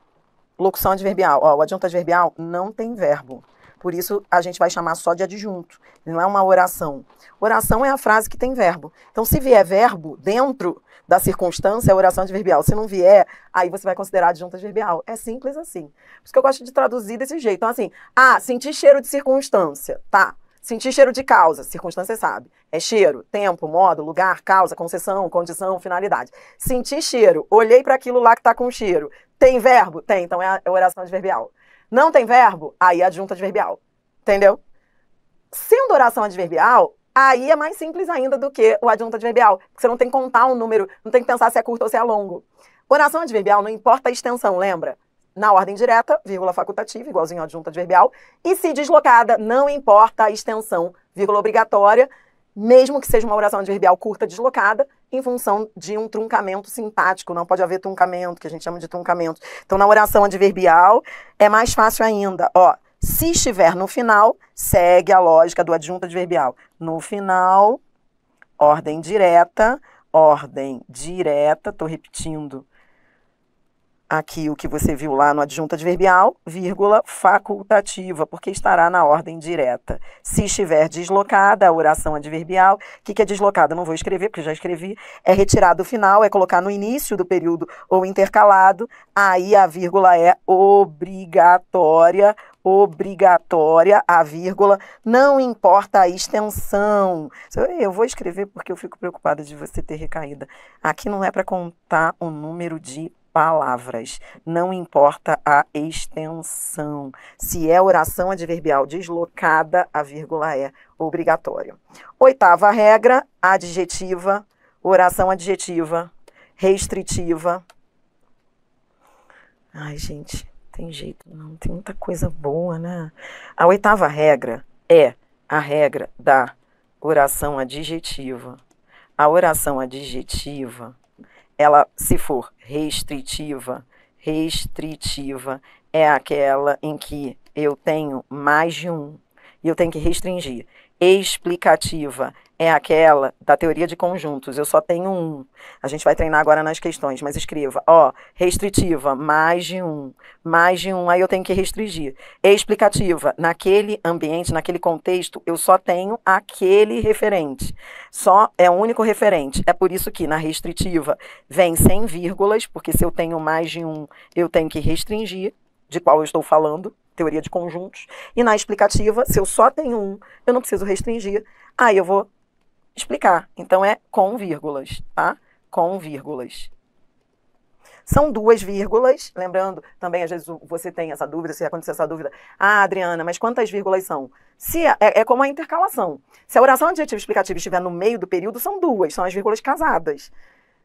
Locução adverbial. Ó, o adjunto adverbial não tem verbo. Por isso, a gente vai chamar só de adjunto. Não é uma oração. Oração é a frase que tem verbo. Então, se vier verbo dentro da circunstância, é oração adverbial. Se não vier, aí você vai considerar adjunto adverbial. É simples assim. Por isso que eu gosto de traduzir desse jeito. Então, assim, ah, senti cheiro de circunstância. Tá. Sentir cheiro de causa, circunstância sabe. É cheiro, tempo, modo, lugar, causa, concessão, condição, finalidade. Sentir cheiro, olhei para aquilo lá que está com cheiro. Tem verbo? Tem, então é, é a oração adverbial. Não tem verbo? Aí é adjunta adverbial. Entendeu? Sendo oração adverbial, aí é mais simples ainda do que o adjunto adverbial. Você não tem que contar um número, não tem que pensar se é curto ou se é longo. Oração adverbial não importa a extensão, lembra? na ordem direta, vírgula facultativa, igualzinho adjunta adverbial, e se deslocada, não importa a extensão, vírgula obrigatória, mesmo que seja uma oração adverbial curta deslocada, em função de um truncamento sintático. Não pode haver truncamento, que a gente chama de truncamento. Então, na oração adverbial, é mais fácil ainda. Ó, se estiver no final, segue a lógica do adjunto adverbial. No final, ordem direta, ordem direta, estou repetindo aqui o que você viu lá no adjunto adverbial, vírgula, facultativa, porque estará na ordem direta. Se estiver deslocada a oração adverbial, o que, que é deslocada? Não vou escrever, porque já escrevi. É retirado o final, é colocar no início do período ou intercalado. Aí a vírgula é obrigatória, obrigatória a vírgula, não importa a extensão. Eu vou escrever porque eu fico preocupada de você ter recaída. Aqui não é para contar o número de palavras, não importa a extensão. Se é oração adverbial deslocada, a vírgula é obrigatório Oitava regra, adjetiva, oração adjetiva, restritiva. Ai, gente, tem jeito não, tem muita coisa boa, né? A oitava regra é a regra da oração adjetiva. A oração adjetiva, ela, se for restritiva. Restritiva é aquela em que eu tenho mais de um e eu tenho que restringir explicativa é aquela da teoria de conjuntos. Eu só tenho um. A gente vai treinar agora nas questões, mas escreva, ó, restritiva, mais de um, mais de um, aí eu tenho que restringir. Explicativa, naquele ambiente, naquele contexto, eu só tenho aquele referente. Só é o único referente. É por isso que na restritiva vem sem vírgulas, porque se eu tenho mais de um, eu tenho que restringir de qual eu estou falando teoria de conjuntos, e na explicativa, se eu só tenho um, eu não preciso restringir, aí eu vou explicar. Então é com vírgulas, tá? Com vírgulas. São duas vírgulas, lembrando, também às vezes você tem essa dúvida, se acontecer essa dúvida, ah, Adriana, mas quantas vírgulas são? Se é, é, é como a intercalação. Se a oração adjetiva explicativa estiver no meio do período, são duas, são as vírgulas casadas.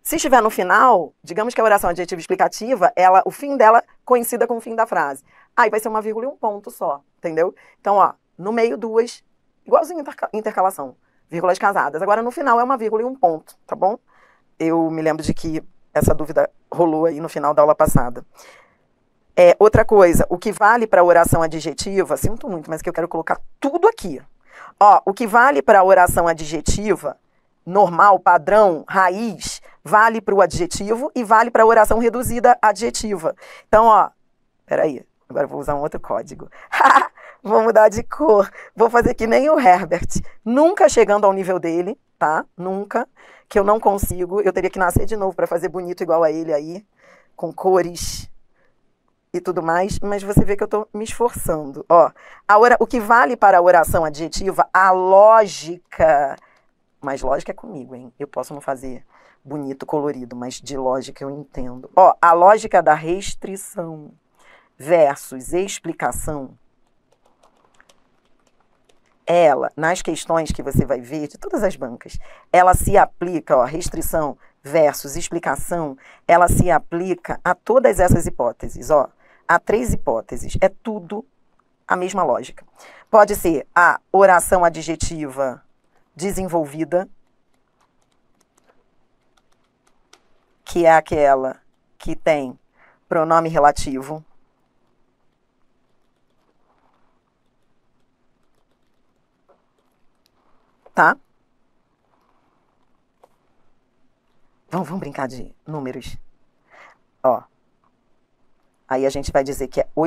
Se estiver no final, digamos que a oração adjetiva explicativa, ela, o fim dela coincida com o fim da frase. Aí vai ser uma vírgula e um ponto só, entendeu? Então, ó, no meio duas, igualzinho intercalação, vírgulas casadas. Agora no final é uma vírgula e um ponto, tá bom? Eu me lembro de que essa dúvida rolou aí no final da aula passada. É, outra coisa, o que vale para a oração adjetiva, sinto muito, mas que eu quero colocar tudo aqui. Ó, o que vale para a oração adjetiva normal, padrão, raiz, vale para o adjetivo e vale para a oração reduzida adjetiva. Então, ó, peraí, agora vou usar um outro código. vou mudar de cor, vou fazer que nem o Herbert, nunca chegando ao nível dele, tá? Nunca, que eu não consigo, eu teria que nascer de novo para fazer bonito igual a ele aí, com cores e tudo mais, mas você vê que eu estou me esforçando. Ó, a o que vale para a oração adjetiva, a lógica mas lógica é comigo, hein? Eu posso não fazer bonito, colorido, mas de lógica eu entendo. Ó, a lógica da restrição versus explicação, ela, nas questões que você vai ver de todas as bancas, ela se aplica, ó, restrição versus explicação, ela se aplica a todas essas hipóteses, ó. Há três hipóteses, é tudo a mesma lógica. Pode ser a oração adjetiva desenvolvida, que é aquela que tem pronome relativo, tá? Vamos, vamos brincar de números. Ó. Aí a gente vai dizer que é um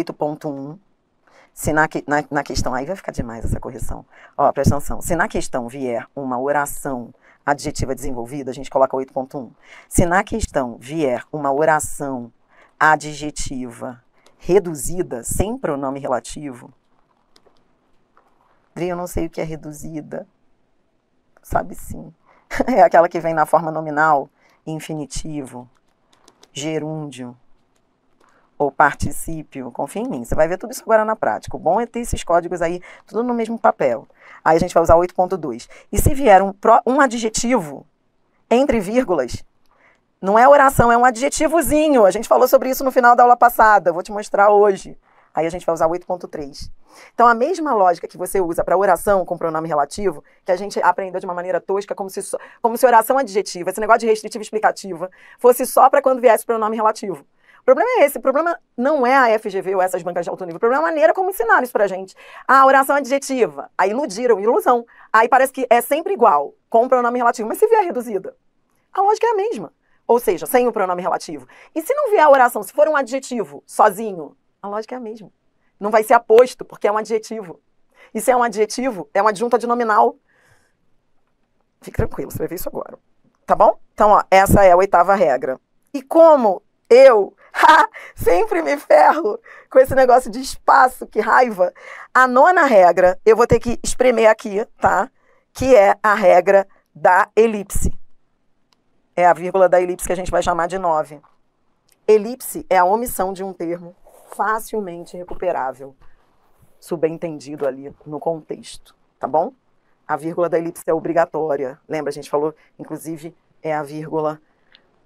se na, na, na questão, aí vai ficar demais essa correção. Ó, presta atenção. Se na questão vier uma oração adjetiva desenvolvida, a gente coloca 8.1. Se na questão vier uma oração adjetiva reduzida, sem pronome relativo, Dri, eu não sei o que é reduzida. Sabe sim. É aquela que vem na forma nominal, infinitivo, gerúndio ou participio, confia em mim. Você vai ver tudo isso agora na prática. O bom é ter esses códigos aí, tudo no mesmo papel. Aí a gente vai usar 8.2. E se vier um, um adjetivo entre vírgulas, não é oração, é um adjetivozinho. A gente falou sobre isso no final da aula passada, vou te mostrar hoje. Aí a gente vai usar 8.3. Então, a mesma lógica que você usa para oração com pronome relativo, que a gente aprendeu de uma maneira tosca, como se, como se oração é adjetiva, esse negócio de restritiva explicativa, fosse só para quando viesse pronome relativo. O problema é esse. O problema não é a FGV ou essas bancas de alto nível. O problema é a maneira como ensinaram isso pra gente. A oração adjetiva. Aí iludiram, ilusão. Aí parece que é sempre igual, com o pronome relativo. Mas se vier reduzida, a lógica é a mesma. Ou seja, sem o pronome relativo. E se não vier a oração, se for um adjetivo sozinho, a lógica é a mesma. Não vai ser aposto, porque é um adjetivo. E se é um adjetivo, é uma adjunta de nominal. Fique tranquilo, você vai ver isso agora. Tá bom? Então, ó, essa é a oitava regra. E como eu Sempre me ferro com esse negócio de espaço, que raiva. A nona regra, eu vou ter que espremer aqui, tá? Que é a regra da elipse. É a vírgula da elipse que a gente vai chamar de 9. Elipse é a omissão de um termo facilmente recuperável, subentendido ali no contexto, tá bom? A vírgula da elipse é obrigatória. Lembra, a gente falou, inclusive, é a vírgula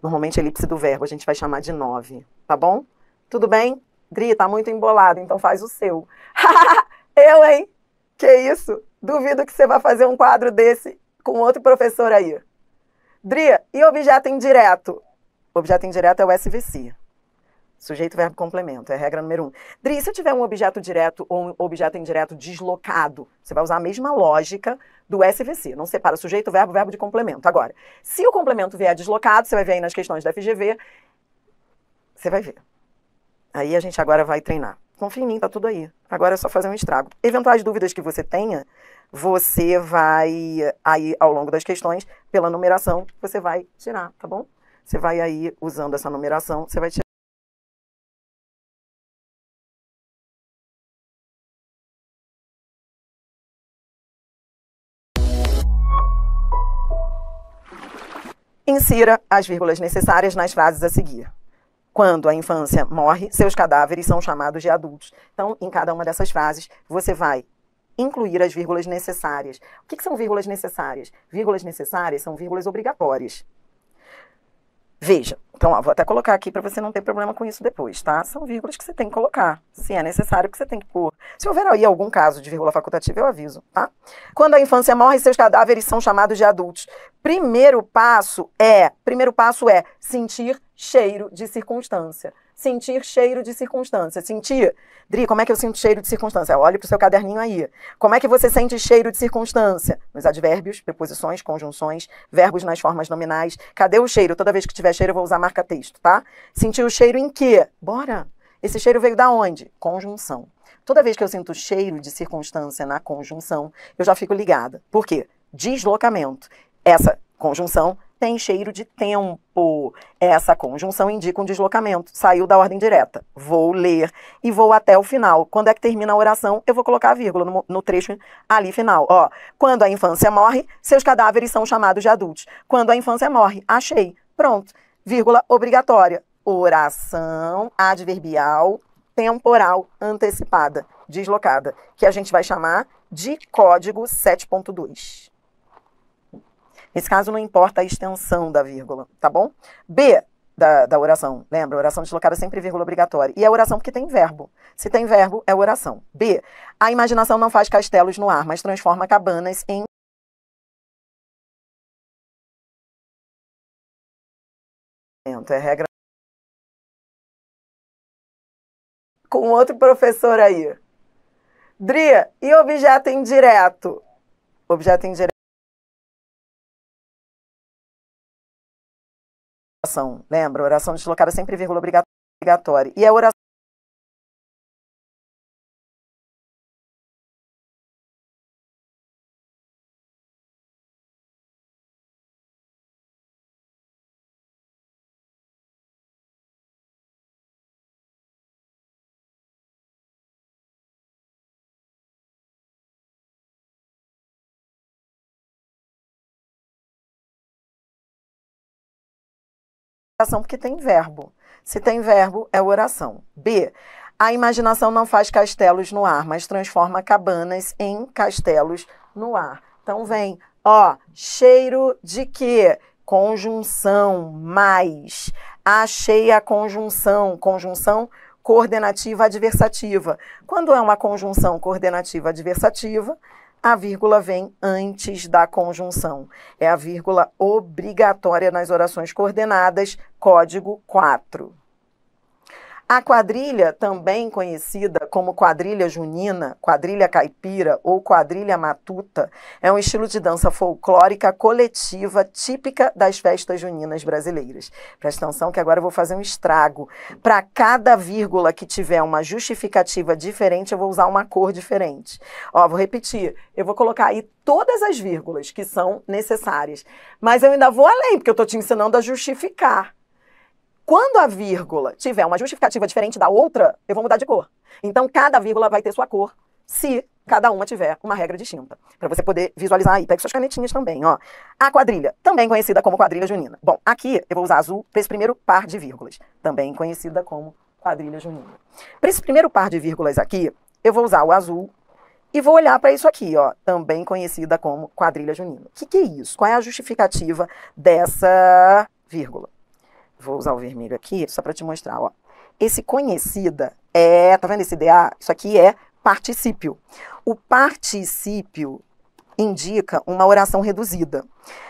Normalmente, elipse do verbo a gente vai chamar de 9, tá bom? Tudo bem? Dri, tá muito embolado, então faz o seu. eu, hein? Que isso? Duvido que você vá fazer um quadro desse com outro professor aí. Dri, e objeto indireto? Objeto indireto é o SVC, Sujeito, verbo, complemento. É a regra número um. Dri, se eu tiver um objeto direto ou um objeto indireto deslocado, você vai usar a mesma lógica do SVC. Não separa sujeito, verbo, verbo de complemento. Agora, se o complemento vier deslocado, você vai ver aí nas questões da FGV, você vai ver. Aí a gente agora vai treinar. Confia em mim, tá tudo aí. Agora é só fazer um estrago. Eventuais dúvidas que você tenha, você vai aí ao longo das questões, pela numeração, você vai tirar, tá bom? Você vai aí usando essa numeração, você vai tirar. Insira as vírgulas necessárias nas frases a seguir. Quando a infância morre, seus cadáveres são chamados de adultos. Então, em cada uma dessas frases, você vai incluir as vírgulas necessárias. O que, que são vírgulas necessárias? Vírgulas necessárias são vírgulas obrigatórias. Veja, então ó, vou até colocar aqui para você não ter problema com isso depois, tá? São vírgulas que você tem que colocar, se é necessário que você tem que pôr. Se houver aí algum caso de vírgula facultativa, eu aviso, tá? Quando a infância morre, seus cadáveres são chamados de adultos. Primeiro passo é, primeiro passo é sentir cheiro de circunstância sentir cheiro de circunstância. Sentir. Dri, como é que eu sinto cheiro de circunstância? Olhe para o seu caderninho aí. Como é que você sente cheiro de circunstância? Nos advérbios, preposições, conjunções, verbos nas formas nominais. Cadê o cheiro? Toda vez que tiver cheiro, eu vou usar marca-texto, tá? Sentir o cheiro em quê? Bora! Esse cheiro veio da onde? Conjunção. Toda vez que eu sinto cheiro de circunstância na conjunção, eu já fico ligada. Por quê? Deslocamento. Essa conjunção tem cheiro de tempo. Essa conjunção indica um deslocamento. Saiu da ordem direta. Vou ler e vou até o final. Quando é que termina a oração, eu vou colocar a vírgula no, no trecho ali final. Ó, quando a infância morre, seus cadáveres são chamados de adultos. Quando a infância morre, achei. Pronto. Vírgula obrigatória. Oração adverbial temporal antecipada, deslocada, que a gente vai chamar de código 7.2. Nesse caso, não importa a extensão da vírgula, tá bom? B, da, da, oração. Lembra? Oração deslocada é sempre vírgula obrigatória. E é oração porque tem verbo. Se tem verbo, é oração. B. A imaginação não faz castelos no ar, mas transforma cabanas em. É regra. Com outro professor aí. Dria. e objeto indireto? Objeto indireto. oração, lembra? oração deslocada é sempre vírgula obrigatória. E a oração porque tem verbo. Se tem verbo, é oração. B. A imaginação não faz castelos no ar, mas transforma cabanas em castelos no ar. Então vem, ó, cheiro de quê? Conjunção, mais. Achei a conjunção, conjunção coordenativa adversativa. Quando é uma conjunção coordenativa adversativa, a vírgula vem antes da conjunção. É a vírgula obrigatória nas orações coordenadas, código 4. A quadrilha, também conhecida como quadrilha junina, quadrilha caipira ou quadrilha matuta, é um estilo de dança folclórica coletiva típica das festas juninas brasileiras. Presta atenção que agora eu vou fazer um estrago. Para cada vírgula que tiver uma justificativa diferente, eu vou usar uma cor diferente. Ó, vou repetir. Eu vou colocar aí todas as vírgulas que são necessárias. Mas eu ainda vou além, porque eu estou te ensinando a justificar. Quando a vírgula tiver uma justificativa diferente da outra, eu vou mudar de cor. Então, cada vírgula vai ter sua cor, se cada uma tiver uma regra distinta. Para você poder visualizar aí. Pegue suas canetinhas também, ó. A quadrilha, também conhecida como quadrilha junina. Bom, aqui eu vou usar azul para esse primeiro par de vírgulas, também conhecida como quadrilha junina. Para esse primeiro par de vírgulas aqui, eu vou usar o azul e vou olhar para isso aqui, ó, também conhecida como quadrilha junina. O que, que é isso? Qual é a justificativa dessa vírgula? Vou usar o vermelho aqui só para te mostrar, ó. Esse conhecida é, tá vendo esse DA? Isso aqui é particípio. O particípio indica uma oração reduzida.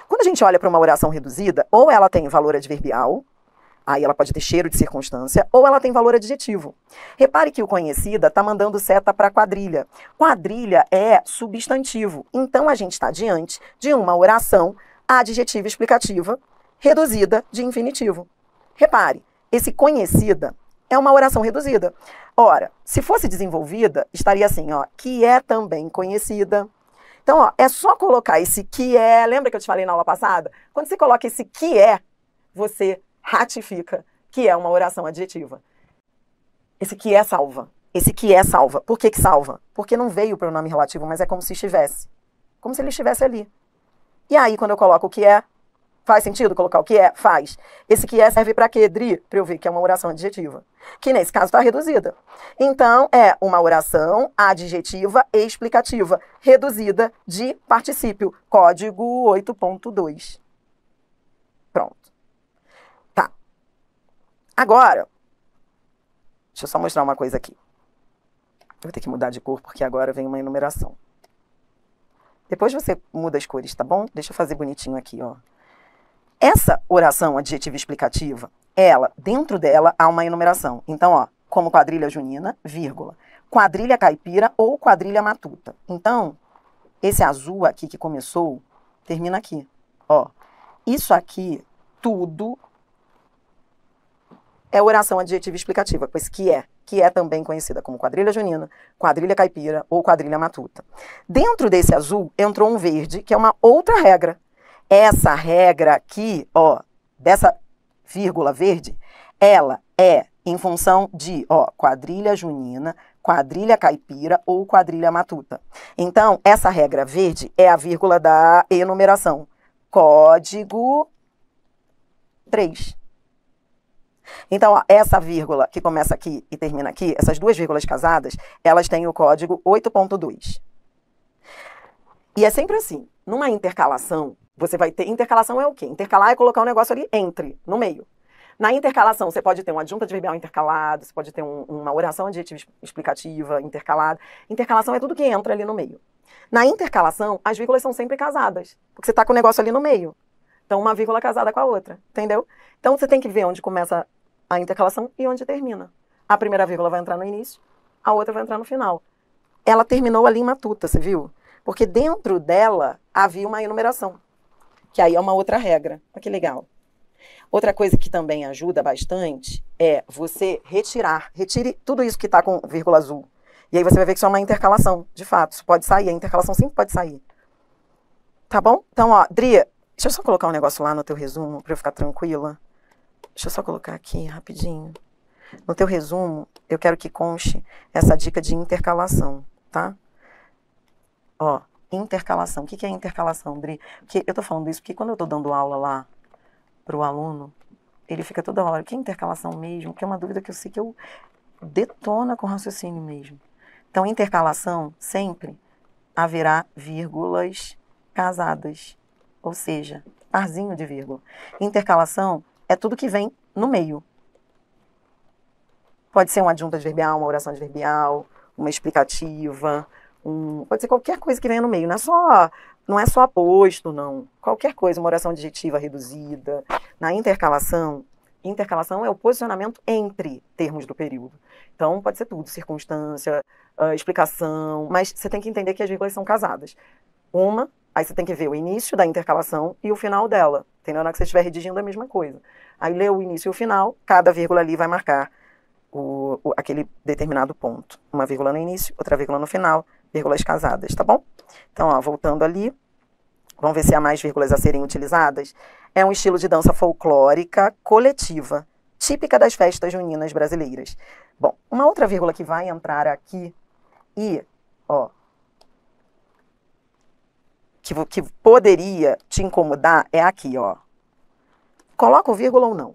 Quando a gente olha para uma oração reduzida, ou ela tem valor adverbial, aí ela pode ter cheiro de circunstância, ou ela tem valor adjetivo. Repare que o conhecida está mandando seta para quadrilha. Quadrilha é substantivo. Então a gente está diante de uma oração adjetiva explicativa reduzida de infinitivo. Repare, esse conhecida é uma oração reduzida. Ora, se fosse desenvolvida, estaria assim, ó, que é também conhecida. Então, ó, é só colocar esse que é, lembra que eu te falei na aula passada? Quando você coloca esse que é, você ratifica que é uma oração adjetiva. Esse que é salva. Esse que é salva. Por que que salva? Porque não veio o pronome relativo, mas é como se estivesse. Como se ele estivesse ali. E aí, quando eu coloco o que é, Faz sentido colocar o que é? Faz. Esse que é serve para quê, Dri? Para eu ver que é uma oração adjetiva. Que nesse caso está reduzida. Então, é uma oração adjetiva explicativa, reduzida de particípio, código 8.2. Pronto. Tá. Agora, deixa eu só mostrar uma coisa aqui. Eu vou ter que mudar de cor porque agora vem uma enumeração. Depois você muda as cores, tá bom? Deixa eu fazer bonitinho aqui, ó. Essa oração adjetiva explicativa, ela, dentro dela há uma enumeração. Então, ó, como quadrilha junina, vírgula, quadrilha caipira ou quadrilha matuta. Então, esse azul aqui que começou termina aqui, ó. Isso aqui tudo é oração adjetiva explicativa, pois que é, que é também conhecida como quadrilha junina, quadrilha caipira ou quadrilha matuta. Dentro desse azul entrou um verde, que é uma outra regra, essa regra aqui, ó, dessa vírgula verde, ela é em função de, ó, quadrilha junina, quadrilha caipira ou quadrilha matuta. Então, essa regra verde é a vírgula da enumeração. Código 3. Então, ó, essa vírgula que começa aqui e termina aqui, essas duas vírgulas casadas, elas têm o código 8.2. E é sempre assim, numa intercalação, você vai ter. Intercalação é o quê? Intercalar é colocar um negócio ali entre, no meio. Na intercalação, você pode ter um adjunto adverbial intercalado, você pode ter um, uma oração adjetiva explicativa intercalada. Intercalação é tudo que entra ali no meio. Na intercalação, as vírgulas são sempre casadas, porque você está com o negócio ali no meio. Então, uma vírgula casada com a outra, entendeu? Então, você tem que ver onde começa a intercalação e onde termina. A primeira vírgula vai entrar no início, a outra vai entrar no final. Ela terminou ali em matuta, você viu? Porque dentro dela havia uma enumeração que aí é uma outra regra. Olha que legal. Outra coisa que também ajuda bastante é você retirar, retire tudo isso que está com vírgula azul. E aí você vai ver que isso é uma intercalação, de fato. Isso pode sair, a intercalação sempre pode sair. Tá bom? Então, ó, Dria, deixa eu só colocar um negócio lá no teu resumo para eu ficar tranquila. Deixa eu só colocar aqui rapidinho. No teu resumo, eu quero que conche essa dica de intercalação, tá? Ó, Intercalação. O que é intercalação, Dri? Porque eu estou falando isso porque quando eu estou dando aula lá para o aluno, ele fica toda hora, o que é intercalação mesmo? Que é uma dúvida que eu sei que eu detona com raciocínio mesmo. Então, intercalação, sempre haverá vírgulas casadas, ou seja, parzinho de vírgula. Intercalação é tudo que vem no meio. Pode ser um adjunto adverbial, uma oração adverbial, uma explicativa, um, pode ser qualquer coisa que venha no meio, não é só não é só aposto, não. Qualquer coisa, uma oração adjetiva reduzida, na intercalação, intercalação é o posicionamento entre termos do período. Então, pode ser tudo, circunstância, uh, explicação, mas você tem que entender que as vírgulas são casadas. Uma, aí você tem que ver o início da intercalação e o final dela. Entendeu? Na hora que você estiver redigindo, é a mesma coisa. Aí lê o início e o final, cada vírgula ali vai marcar o, o, aquele determinado ponto. Uma vírgula no início, outra vírgula no final, vírgulas casadas, tá bom? Então, ó, voltando ali, vamos ver se há mais vírgulas a serem utilizadas. É um estilo de dança folclórica coletiva, típica das festas juninas brasileiras. Bom, uma outra vírgula que vai entrar aqui e, ó, que, que poderia te incomodar é aqui, ó. Coloca o vírgula ou não?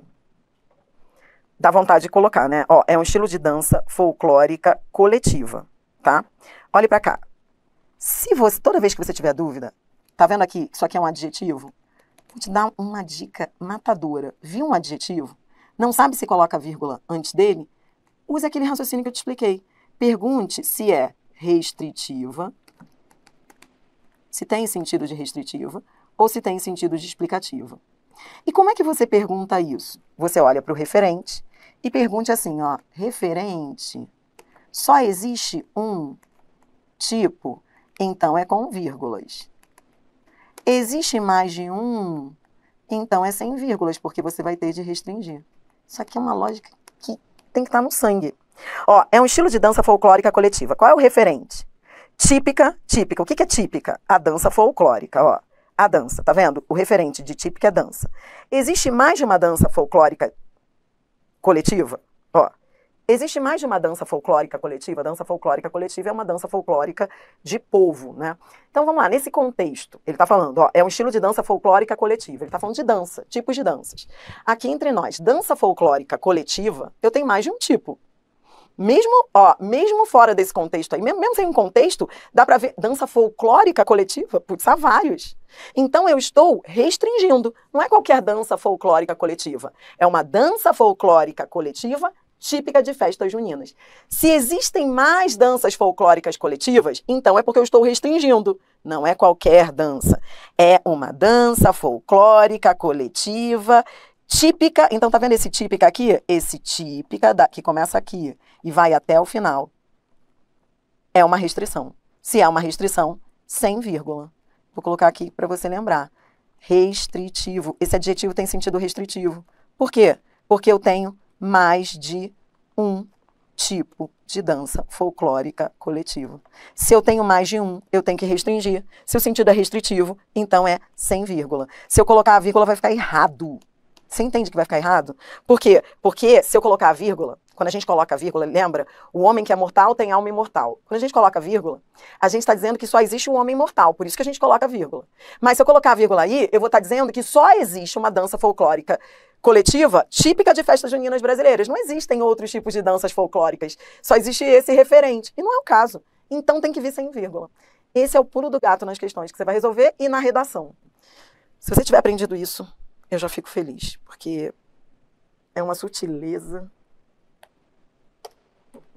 Dá vontade de colocar, né? Ó, é um estilo de dança folclórica coletiva, tá? Olhe para cá. Se você, toda vez que você tiver dúvida, tá vendo aqui que isso aqui é um adjetivo? Vou te dar uma dica matadora. Viu um adjetivo? Não sabe se coloca vírgula antes dele? Use aquele raciocínio que eu te expliquei. Pergunte se é restritiva, se tem sentido de restritiva ou se tem sentido de explicativa. E como é que você pergunta isso? Você olha para o referente e pergunte assim, ó, referente, só existe um tipo, então é com vírgulas. Existe mais de um, então é sem vírgulas, porque você vai ter de restringir. Isso aqui é uma lógica que tem que estar tá no sangue. Ó, é um estilo de dança folclórica coletiva. Qual é o referente? Típica, típica. O que, é típica? A dança folclórica, ó. A dança, tá vendo? O referente de típica é a dança. Existe mais de uma dança folclórica coletiva? Ó, Existe mais de uma dança folclórica coletiva. A dança folclórica coletiva é uma dança folclórica de povo, né? Então vamos lá, nesse contexto, ele está falando, ó, é um estilo de dança folclórica coletiva. Ele está falando de dança, tipos de danças. Aqui entre nós, dança folclórica coletiva, eu tenho mais de um tipo. Mesmo, ó, mesmo fora desse contexto aí, mesmo, mesmo sem um contexto, dá para ver dança folclórica coletiva, putz, há vários. Então eu estou restringindo. Não é qualquer dança folclórica coletiva. É uma dança folclórica coletiva típica de festas juninas. Se existem mais danças folclóricas coletivas, então é porque eu estou restringindo. Não é qualquer dança. É uma dança folclórica coletiva típica. Então tá vendo esse típica aqui? Esse típica da, que começa aqui e vai até o final. É uma restrição. Se é uma restrição, sem vírgula. Vou colocar aqui para você lembrar. Restritivo. Esse adjetivo tem sentido restritivo. Por quê? Porque eu tenho mais de um tipo de dança folclórica coletiva. Se eu tenho mais de um, eu tenho que restringir. Se o sentido é restritivo, então é sem vírgula. Se eu colocar a vírgula, vai ficar errado. Você entende que vai ficar errado? Por quê? Porque se eu colocar a vírgula, quando a gente coloca a vírgula, lembra? O homem que é mortal tem alma imortal. Quando a gente coloca a vírgula, a gente está dizendo que só existe um homem mortal, por isso que a gente coloca a vírgula. Mas se eu colocar a vírgula aí, eu vou estar tá dizendo que só existe uma dança folclórica coletiva típica de festas juninas brasileiras. Não existem outros tipos de danças folclóricas. Só existe esse referente. E não é o caso. Então tem que vir sem vírgula. Esse é o pulo do gato nas questões que você vai resolver e na redação. Se você tiver aprendido isso, eu já fico feliz, porque é uma sutileza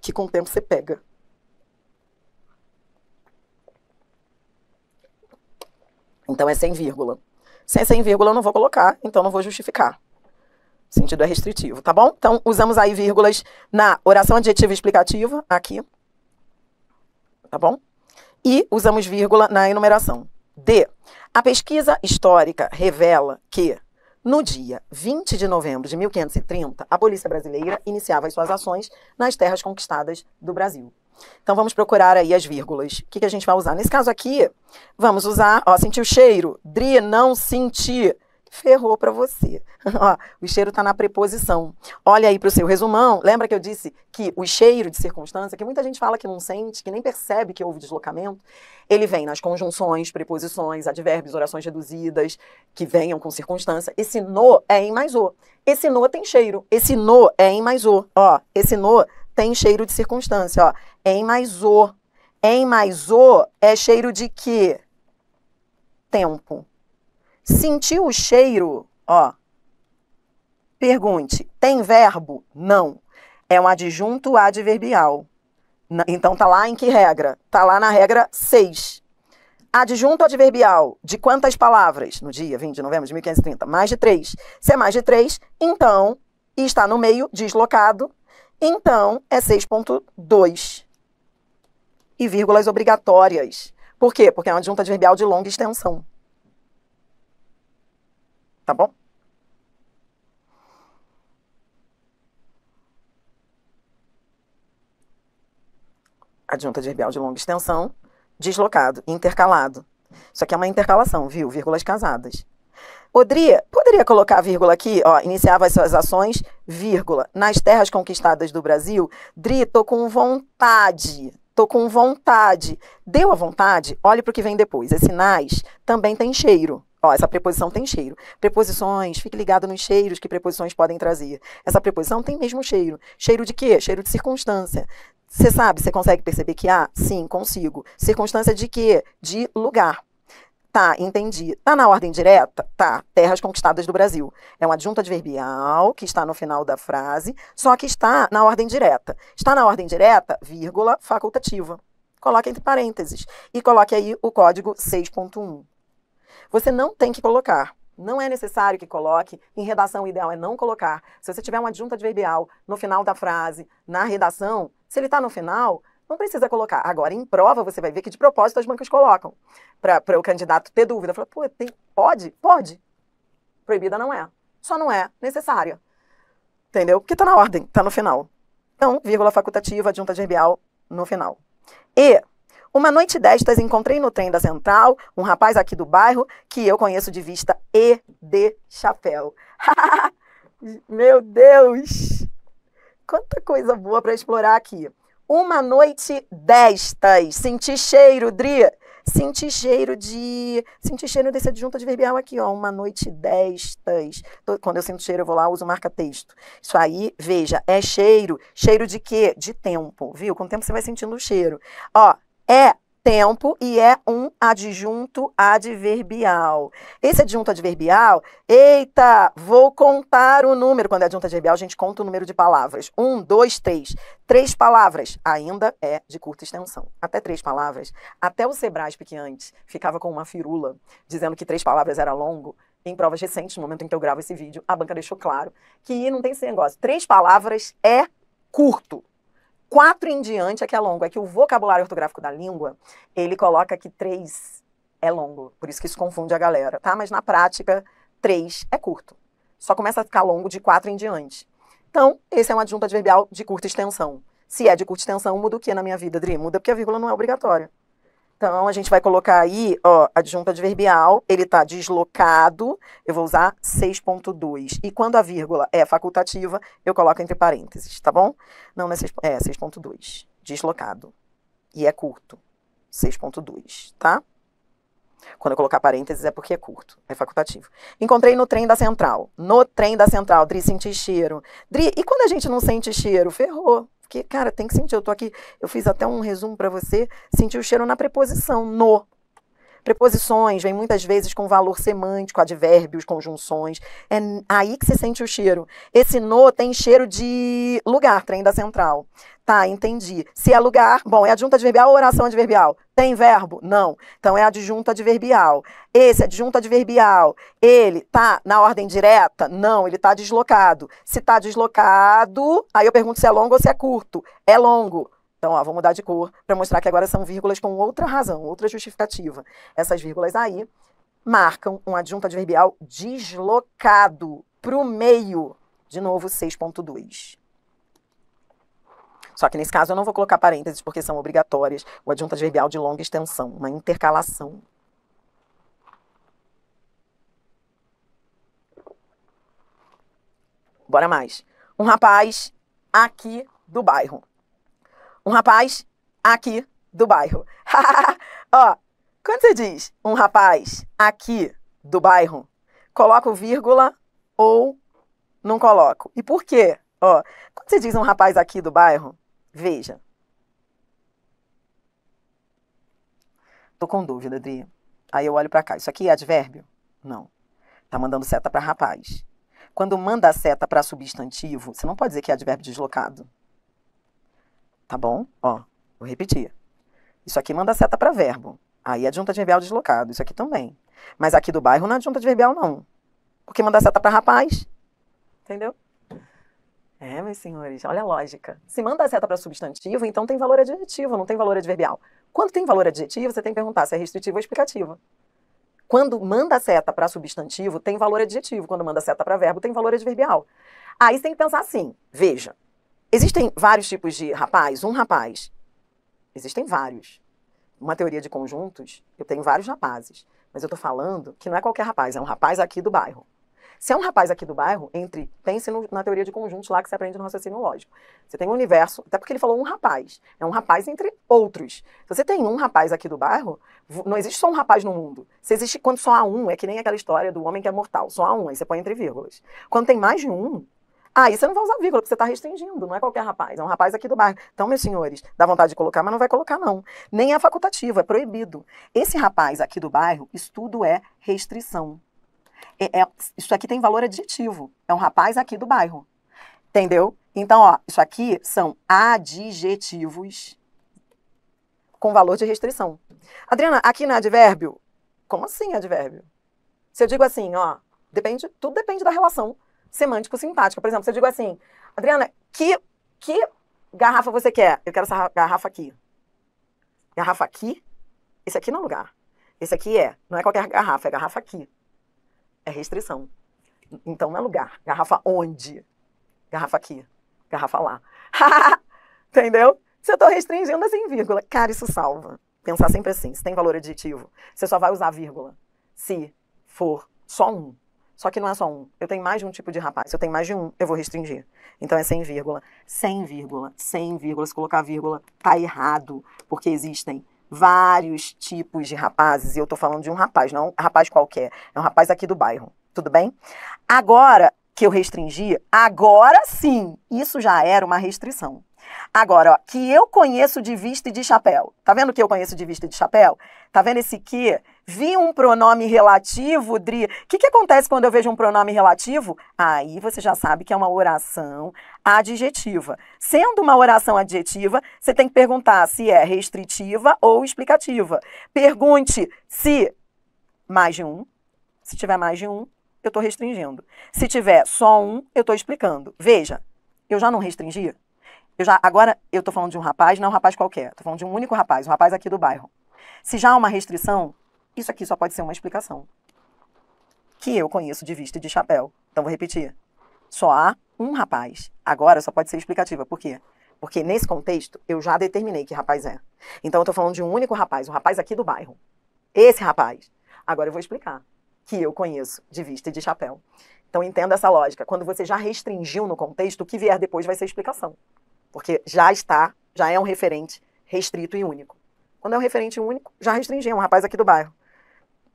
que com o tempo você pega. Então é sem vírgula. Se é sem vírgula, eu não vou colocar, então não vou justificar sentido é restritivo, tá bom? Então, usamos aí vírgulas na oração adjetiva explicativa, aqui. Tá bom? E usamos vírgula na enumeração. D. A pesquisa histórica revela que, no dia 20 de novembro de 1530, a polícia brasileira iniciava as suas ações nas terras conquistadas do Brasil. Então vamos procurar aí as vírgulas. O que, que a gente vai usar? Nesse caso aqui, vamos usar, ó, sentir o cheiro, dri, não sentir ferrou para você. Ó, o cheiro está na preposição. Olha aí para o seu resumão. Lembra que eu disse que o cheiro de circunstância, que muita gente fala que não sente, que nem percebe que houve deslocamento, ele vem nas conjunções, preposições, advérbios, orações reduzidas, que venham com circunstância. Esse no é em mais o. Esse no tem cheiro. Esse no é em mais o. Ó, esse no tem cheiro de circunstância. Ó, em mais o. Em mais o é cheiro de que? Tempo. Sentiu o cheiro? Ó. Pergunte: tem verbo? Não. É um adjunto adverbial. Então tá lá em que regra? Tá lá na regra 6. Adjunto adverbial de quantas palavras? No dia 20 de novembro de 1530, mais de 3. Se é mais de 3, então está no meio deslocado, então é 6.2. E vírgulas obrigatórias. Por quê? Porque é um adjunto adverbial de longa extensão tá bom? Adjunta de herbial de longa extensão, deslocado, intercalado. Isso aqui é uma intercalação, viu? Vírgulas casadas. Poderia, poderia colocar vírgula aqui, ó, iniciava as suas ações, vírgula, nas terras conquistadas do Brasil, Drito com vontade, Tô com vontade. Deu a vontade? Olhe para o que vem depois. É sinais. Também tem cheiro. Ó, essa preposição tem cheiro. Preposições, fique ligado nos cheiros que preposições podem trazer. Essa preposição tem mesmo cheiro. Cheiro de quê? Cheiro de circunstância. Você sabe, você consegue perceber que há? Ah, sim, consigo. Circunstância de quê? De lugar. Tá, entendi. Tá na ordem direta? Tá. Terras conquistadas do Brasil. É uma adjunta adverbial que está no final da frase, só que está na ordem direta. Está na ordem direta, vírgula, facultativa. Coloque entre parênteses e coloque aí o código 6.1. Você não tem que colocar. Não é necessário que coloque. Em redação, o ideal é não colocar. Se você tiver uma adjunta adverbial no final da frase, na redação, se ele está no final, não precisa colocar. Agora, em prova, você vai ver que de propósito as bancas colocam. Para o candidato ter dúvida. Fala, pô, tem, pode? Pode. Proibida não é. Só não é necessária. Entendeu? Porque está na ordem, está no final. Então, vírgula facultativa, adjunta gerbial no final. E uma noite destas, encontrei no trem da Central um rapaz aqui do bairro que eu conheço de vista e de chapéu. Meu Deus! Quanta coisa boa para explorar aqui. Uma noite destas. Senti cheiro, Dri. Senti cheiro de. Senti cheiro desse adjunto adverbial aqui, ó. Uma noite destas. Quando eu sinto cheiro, eu vou lá, uso marca-texto. Isso aí, veja, é cheiro. Cheiro de quê? De tempo, viu? Com o tempo você vai sentindo o cheiro. Ó, é tempo e é um adjunto adverbial. Esse adjunto adverbial, eita, vou contar o número. Quando é adjunto adverbial, a gente conta o número de palavras. Um, dois, três. Três palavras ainda é de curta extensão. Até três palavras. Até o Sebraspe, que antes ficava com uma firula dizendo que três palavras era longo, em provas recentes, no momento em que eu gravo esse vídeo, a banca deixou claro que não tem esse negócio. Três palavras é curto quatro em diante é que é longo. É que o vocabulário ortográfico da língua, ele coloca que três é longo. Por isso que isso confunde a galera, tá? Mas na prática, três é curto. Só começa a ficar longo de quatro em diante. Então, esse é um adjunto adverbial de curta extensão. Se é de curta extensão, muda o que na minha vida, Dri? Muda porque a vírgula não é obrigatória. Então, a gente vai colocar aí, ó, adjunto adverbial, ele está deslocado, eu vou usar 6.2. E quando a vírgula é facultativa, eu coloco entre parênteses, tá bom? Não, não é 6.2, é deslocado. E é curto, 6.2, tá? Quando eu colocar parênteses é porque é curto, é facultativo. Encontrei no trem da central. No trem da central, Dri senti cheiro. Dri, e quando a gente não sente cheiro? Ferrou. Porque, cara, tem que sentir. Eu tô aqui, eu fiz até um resumo para você, sentir o cheiro na preposição, no. Preposições vêm muitas vezes com valor semântico, advérbios, conjunções. É aí que se sente o cheiro. Esse no tem cheiro de lugar, trem da central. Tá, entendi. Se é lugar, bom, é adjunta adverbial ou oração adverbial? Tem verbo? Não. Então é adjunta adverbial. Esse é adjunto adverbial, ele tá na ordem direta? Não, ele tá deslocado. Se tá deslocado, aí eu pergunto se é longo ou se é curto. É longo. Então, ó, vou mudar de cor para mostrar que agora são vírgulas com outra razão, outra justificativa. Essas vírgulas aí marcam um adjunto adverbial deslocado para o meio. De novo, 6.2. Só que nesse caso eu não vou colocar parênteses porque são obrigatórias. O adjunto adverbial de longa extensão, uma intercalação. Bora mais. Um rapaz aqui do bairro um rapaz aqui do bairro. Ó, quando você diz um rapaz aqui do bairro, coloco vírgula ou não coloco. E por quê? Ó, quando você diz um rapaz aqui do bairro, veja. Tô com dúvida, Adri. Aí eu olho para cá. Isso aqui é advérbio? Não. Tá mandando seta para rapaz. Quando manda a seta para substantivo, você não pode dizer que é advérbio deslocado tá bom? Ó, vou repetir. Isso aqui manda seta para verbo. Aí é adjunta adverbial deslocado, isso aqui também. Mas aqui do bairro não é adjunta adverbial, não. Porque manda seta para rapaz. Entendeu? É, meus senhores, olha a lógica. Se manda seta para substantivo, então tem valor adjetivo, não tem valor adverbial. Quando tem valor adjetivo, você tem que perguntar se é restritivo ou explicativo. Quando manda seta para substantivo, tem valor adjetivo. Quando manda seta para verbo, tem valor adverbial. Aí você tem que pensar assim: veja, Existem vários tipos de rapaz, um rapaz. Existem vários. Uma teoria de conjuntos, eu tenho vários rapazes, mas eu estou falando que não é qualquer rapaz, é um rapaz aqui do bairro. Se é um rapaz aqui do bairro, entre pense no, na teoria de conjuntos lá que você aprende no raciocínio lógico. Você tem um universo, até porque ele falou um rapaz, é um rapaz entre outros. Se você tem um rapaz aqui do bairro, não existe só um rapaz no mundo. Se existe quando só há um, é que nem aquela história do homem que é mortal, só há um, aí você põe entre vírgulas. Quando tem mais de um, ah, ah, você não vai usar vírgula, porque você está restringindo, não é qualquer rapaz, é um rapaz aqui do bairro. Então, meus senhores, dá vontade de colocar, mas não vai colocar, não. Nem é facultativo, é proibido. Esse rapaz aqui do bairro, isso tudo é restrição. É, é, isso aqui tem valor adjetivo. É um rapaz aqui do bairro. Entendeu? Então, ó, isso aqui são adjetivos com valor de restrição. Adriana, aqui na advérbio, como assim advérbio? Se eu digo assim, ó, depende, tudo depende da relação semântico simpática. Por exemplo, se eu digo assim, Adriana, que, que garrafa você quer? Eu quero essa garrafa aqui. Garrafa aqui? Esse aqui não é lugar. Esse aqui é. Não é qualquer garrafa, é garrafa aqui. É restrição. Então não é lugar. Garrafa onde? Garrafa aqui. Garrafa lá. Entendeu? Se eu estou restringindo assim, vírgula. Cara, isso salva. Pensar sempre assim. Se tem valor aditivo, você só vai usar vírgula se for só um. Só que não é só um. Eu tenho mais de um tipo de rapaz. Se eu tenho mais de um, eu vou restringir. Então é sem vírgula. Sem vírgula. Sem vírgula. Se colocar vírgula, tá errado. Porque existem vários tipos de rapazes. E eu tô falando de um rapaz, não um rapaz qualquer. É um rapaz aqui do bairro. Tudo bem? Agora que eu restringi, agora sim, isso já era uma restrição. Agora, ó, que eu conheço de vista e de chapéu. Tá vendo que eu conheço de vista e de chapéu? Tá vendo esse que Vi um pronome relativo, Dri. O que, que acontece quando eu vejo um pronome relativo? Aí você já sabe que é uma oração adjetiva. Sendo uma oração adjetiva, você tem que perguntar se é restritiva ou explicativa. Pergunte se mais de um. Se tiver mais de um, eu estou restringindo. Se tiver só um, eu estou explicando. Veja, eu já não restringi? Eu já, agora eu estou falando de um rapaz, não é um rapaz qualquer. Estou falando de um único rapaz, um rapaz aqui do bairro. Se já há uma restrição, isso aqui só pode ser uma explicação que eu conheço de vista e de chapéu. Então vou repetir. Só há um rapaz. Agora só pode ser explicativa. Por quê? Porque nesse contexto eu já determinei que rapaz é. Então eu estou falando de um único rapaz, um rapaz aqui do bairro. Esse rapaz. Agora eu vou explicar que eu conheço de vista e de chapéu. Então entenda essa lógica. Quando você já restringiu no contexto, o que vier depois vai ser explicação. Porque já está, já é um referente restrito e único. Quando é um referente único, já restringi, é um rapaz aqui do bairro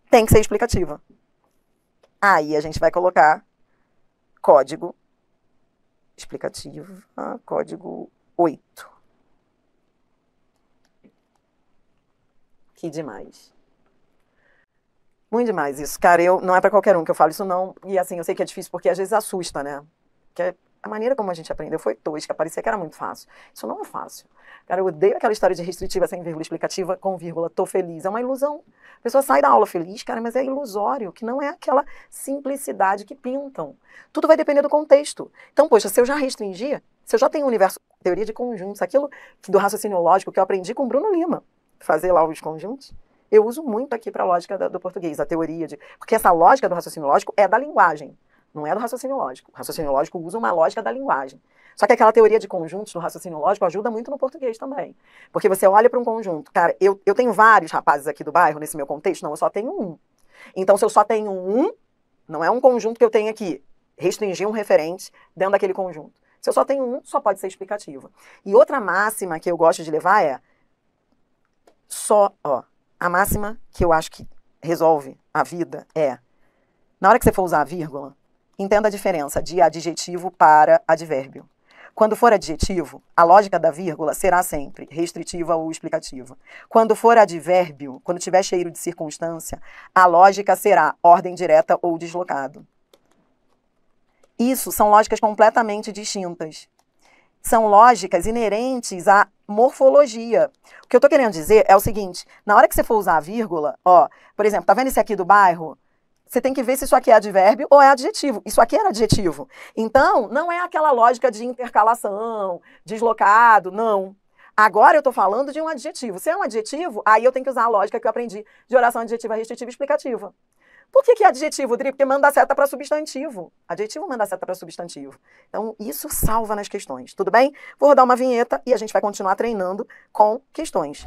tem que ser explicativa. Aí a gente vai colocar código explicativa, código 8. Que demais. Muito demais isso, cara. Eu, não é para qualquer um que eu falo isso, não. E assim, eu sei que é difícil porque às vezes assusta, né? Que é a maneira como a gente aprendeu foi tosca, parecia que era muito fácil. Isso não é fácil. Cara, eu odeio aquela história de restritiva sem vírgula explicativa com vírgula, tô feliz. É uma ilusão. A pessoa sai da aula feliz, cara, mas é ilusório, que não é aquela simplicidade que pintam. Tudo vai depender do contexto. Então, poxa, se eu já restringir, se eu já tenho um universo, teoria de conjuntos, aquilo do raciocínio lógico que eu aprendi com Bruno Lima, fazer lá os conjuntos, eu uso muito aqui para a lógica do português, a teoria de. Porque essa lógica do raciocínio lógico é da linguagem. Não é do raciocínio lógico. O raciocínio lógico usa uma lógica da linguagem. Só que aquela teoria de conjuntos do raciocínio lógico ajuda muito no português também. Porque você olha para um conjunto. Cara, eu, eu tenho vários rapazes aqui do bairro nesse meu contexto? Não, eu só tenho um. Então, se eu só tenho um, não é um conjunto que eu tenho aqui. Restringir um referente dentro daquele conjunto. Se eu só tenho um, só pode ser explicativa. E outra máxima que eu gosto de levar é só, ó, a máxima que eu acho que resolve a vida é na hora que você for usar a vírgula, Entenda a diferença de adjetivo para advérbio. Quando for adjetivo, a lógica da vírgula será sempre restritiva ou explicativa. Quando for advérbio, quando tiver cheiro de circunstância, a lógica será ordem direta ou deslocado. Isso são lógicas completamente distintas. São lógicas inerentes à morfologia. O que eu estou querendo dizer é o seguinte: na hora que você for usar a vírgula, ó, por exemplo, tá vendo esse aqui do bairro? Você tem que ver se isso aqui é advérbio ou é adjetivo. Isso aqui era adjetivo. Então, não é aquela lógica de intercalação, deslocado, não. Agora eu estou falando de um adjetivo. Se é um adjetivo, aí eu tenho que usar a lógica que eu aprendi de oração adjetiva, restritiva e explicativa. Por que, que é adjetivo, Dri? Porque manda seta para substantivo. Adjetivo manda seta para substantivo. Então, isso salva nas questões, tudo bem? Vou dar uma vinheta e a gente vai continuar treinando com questões.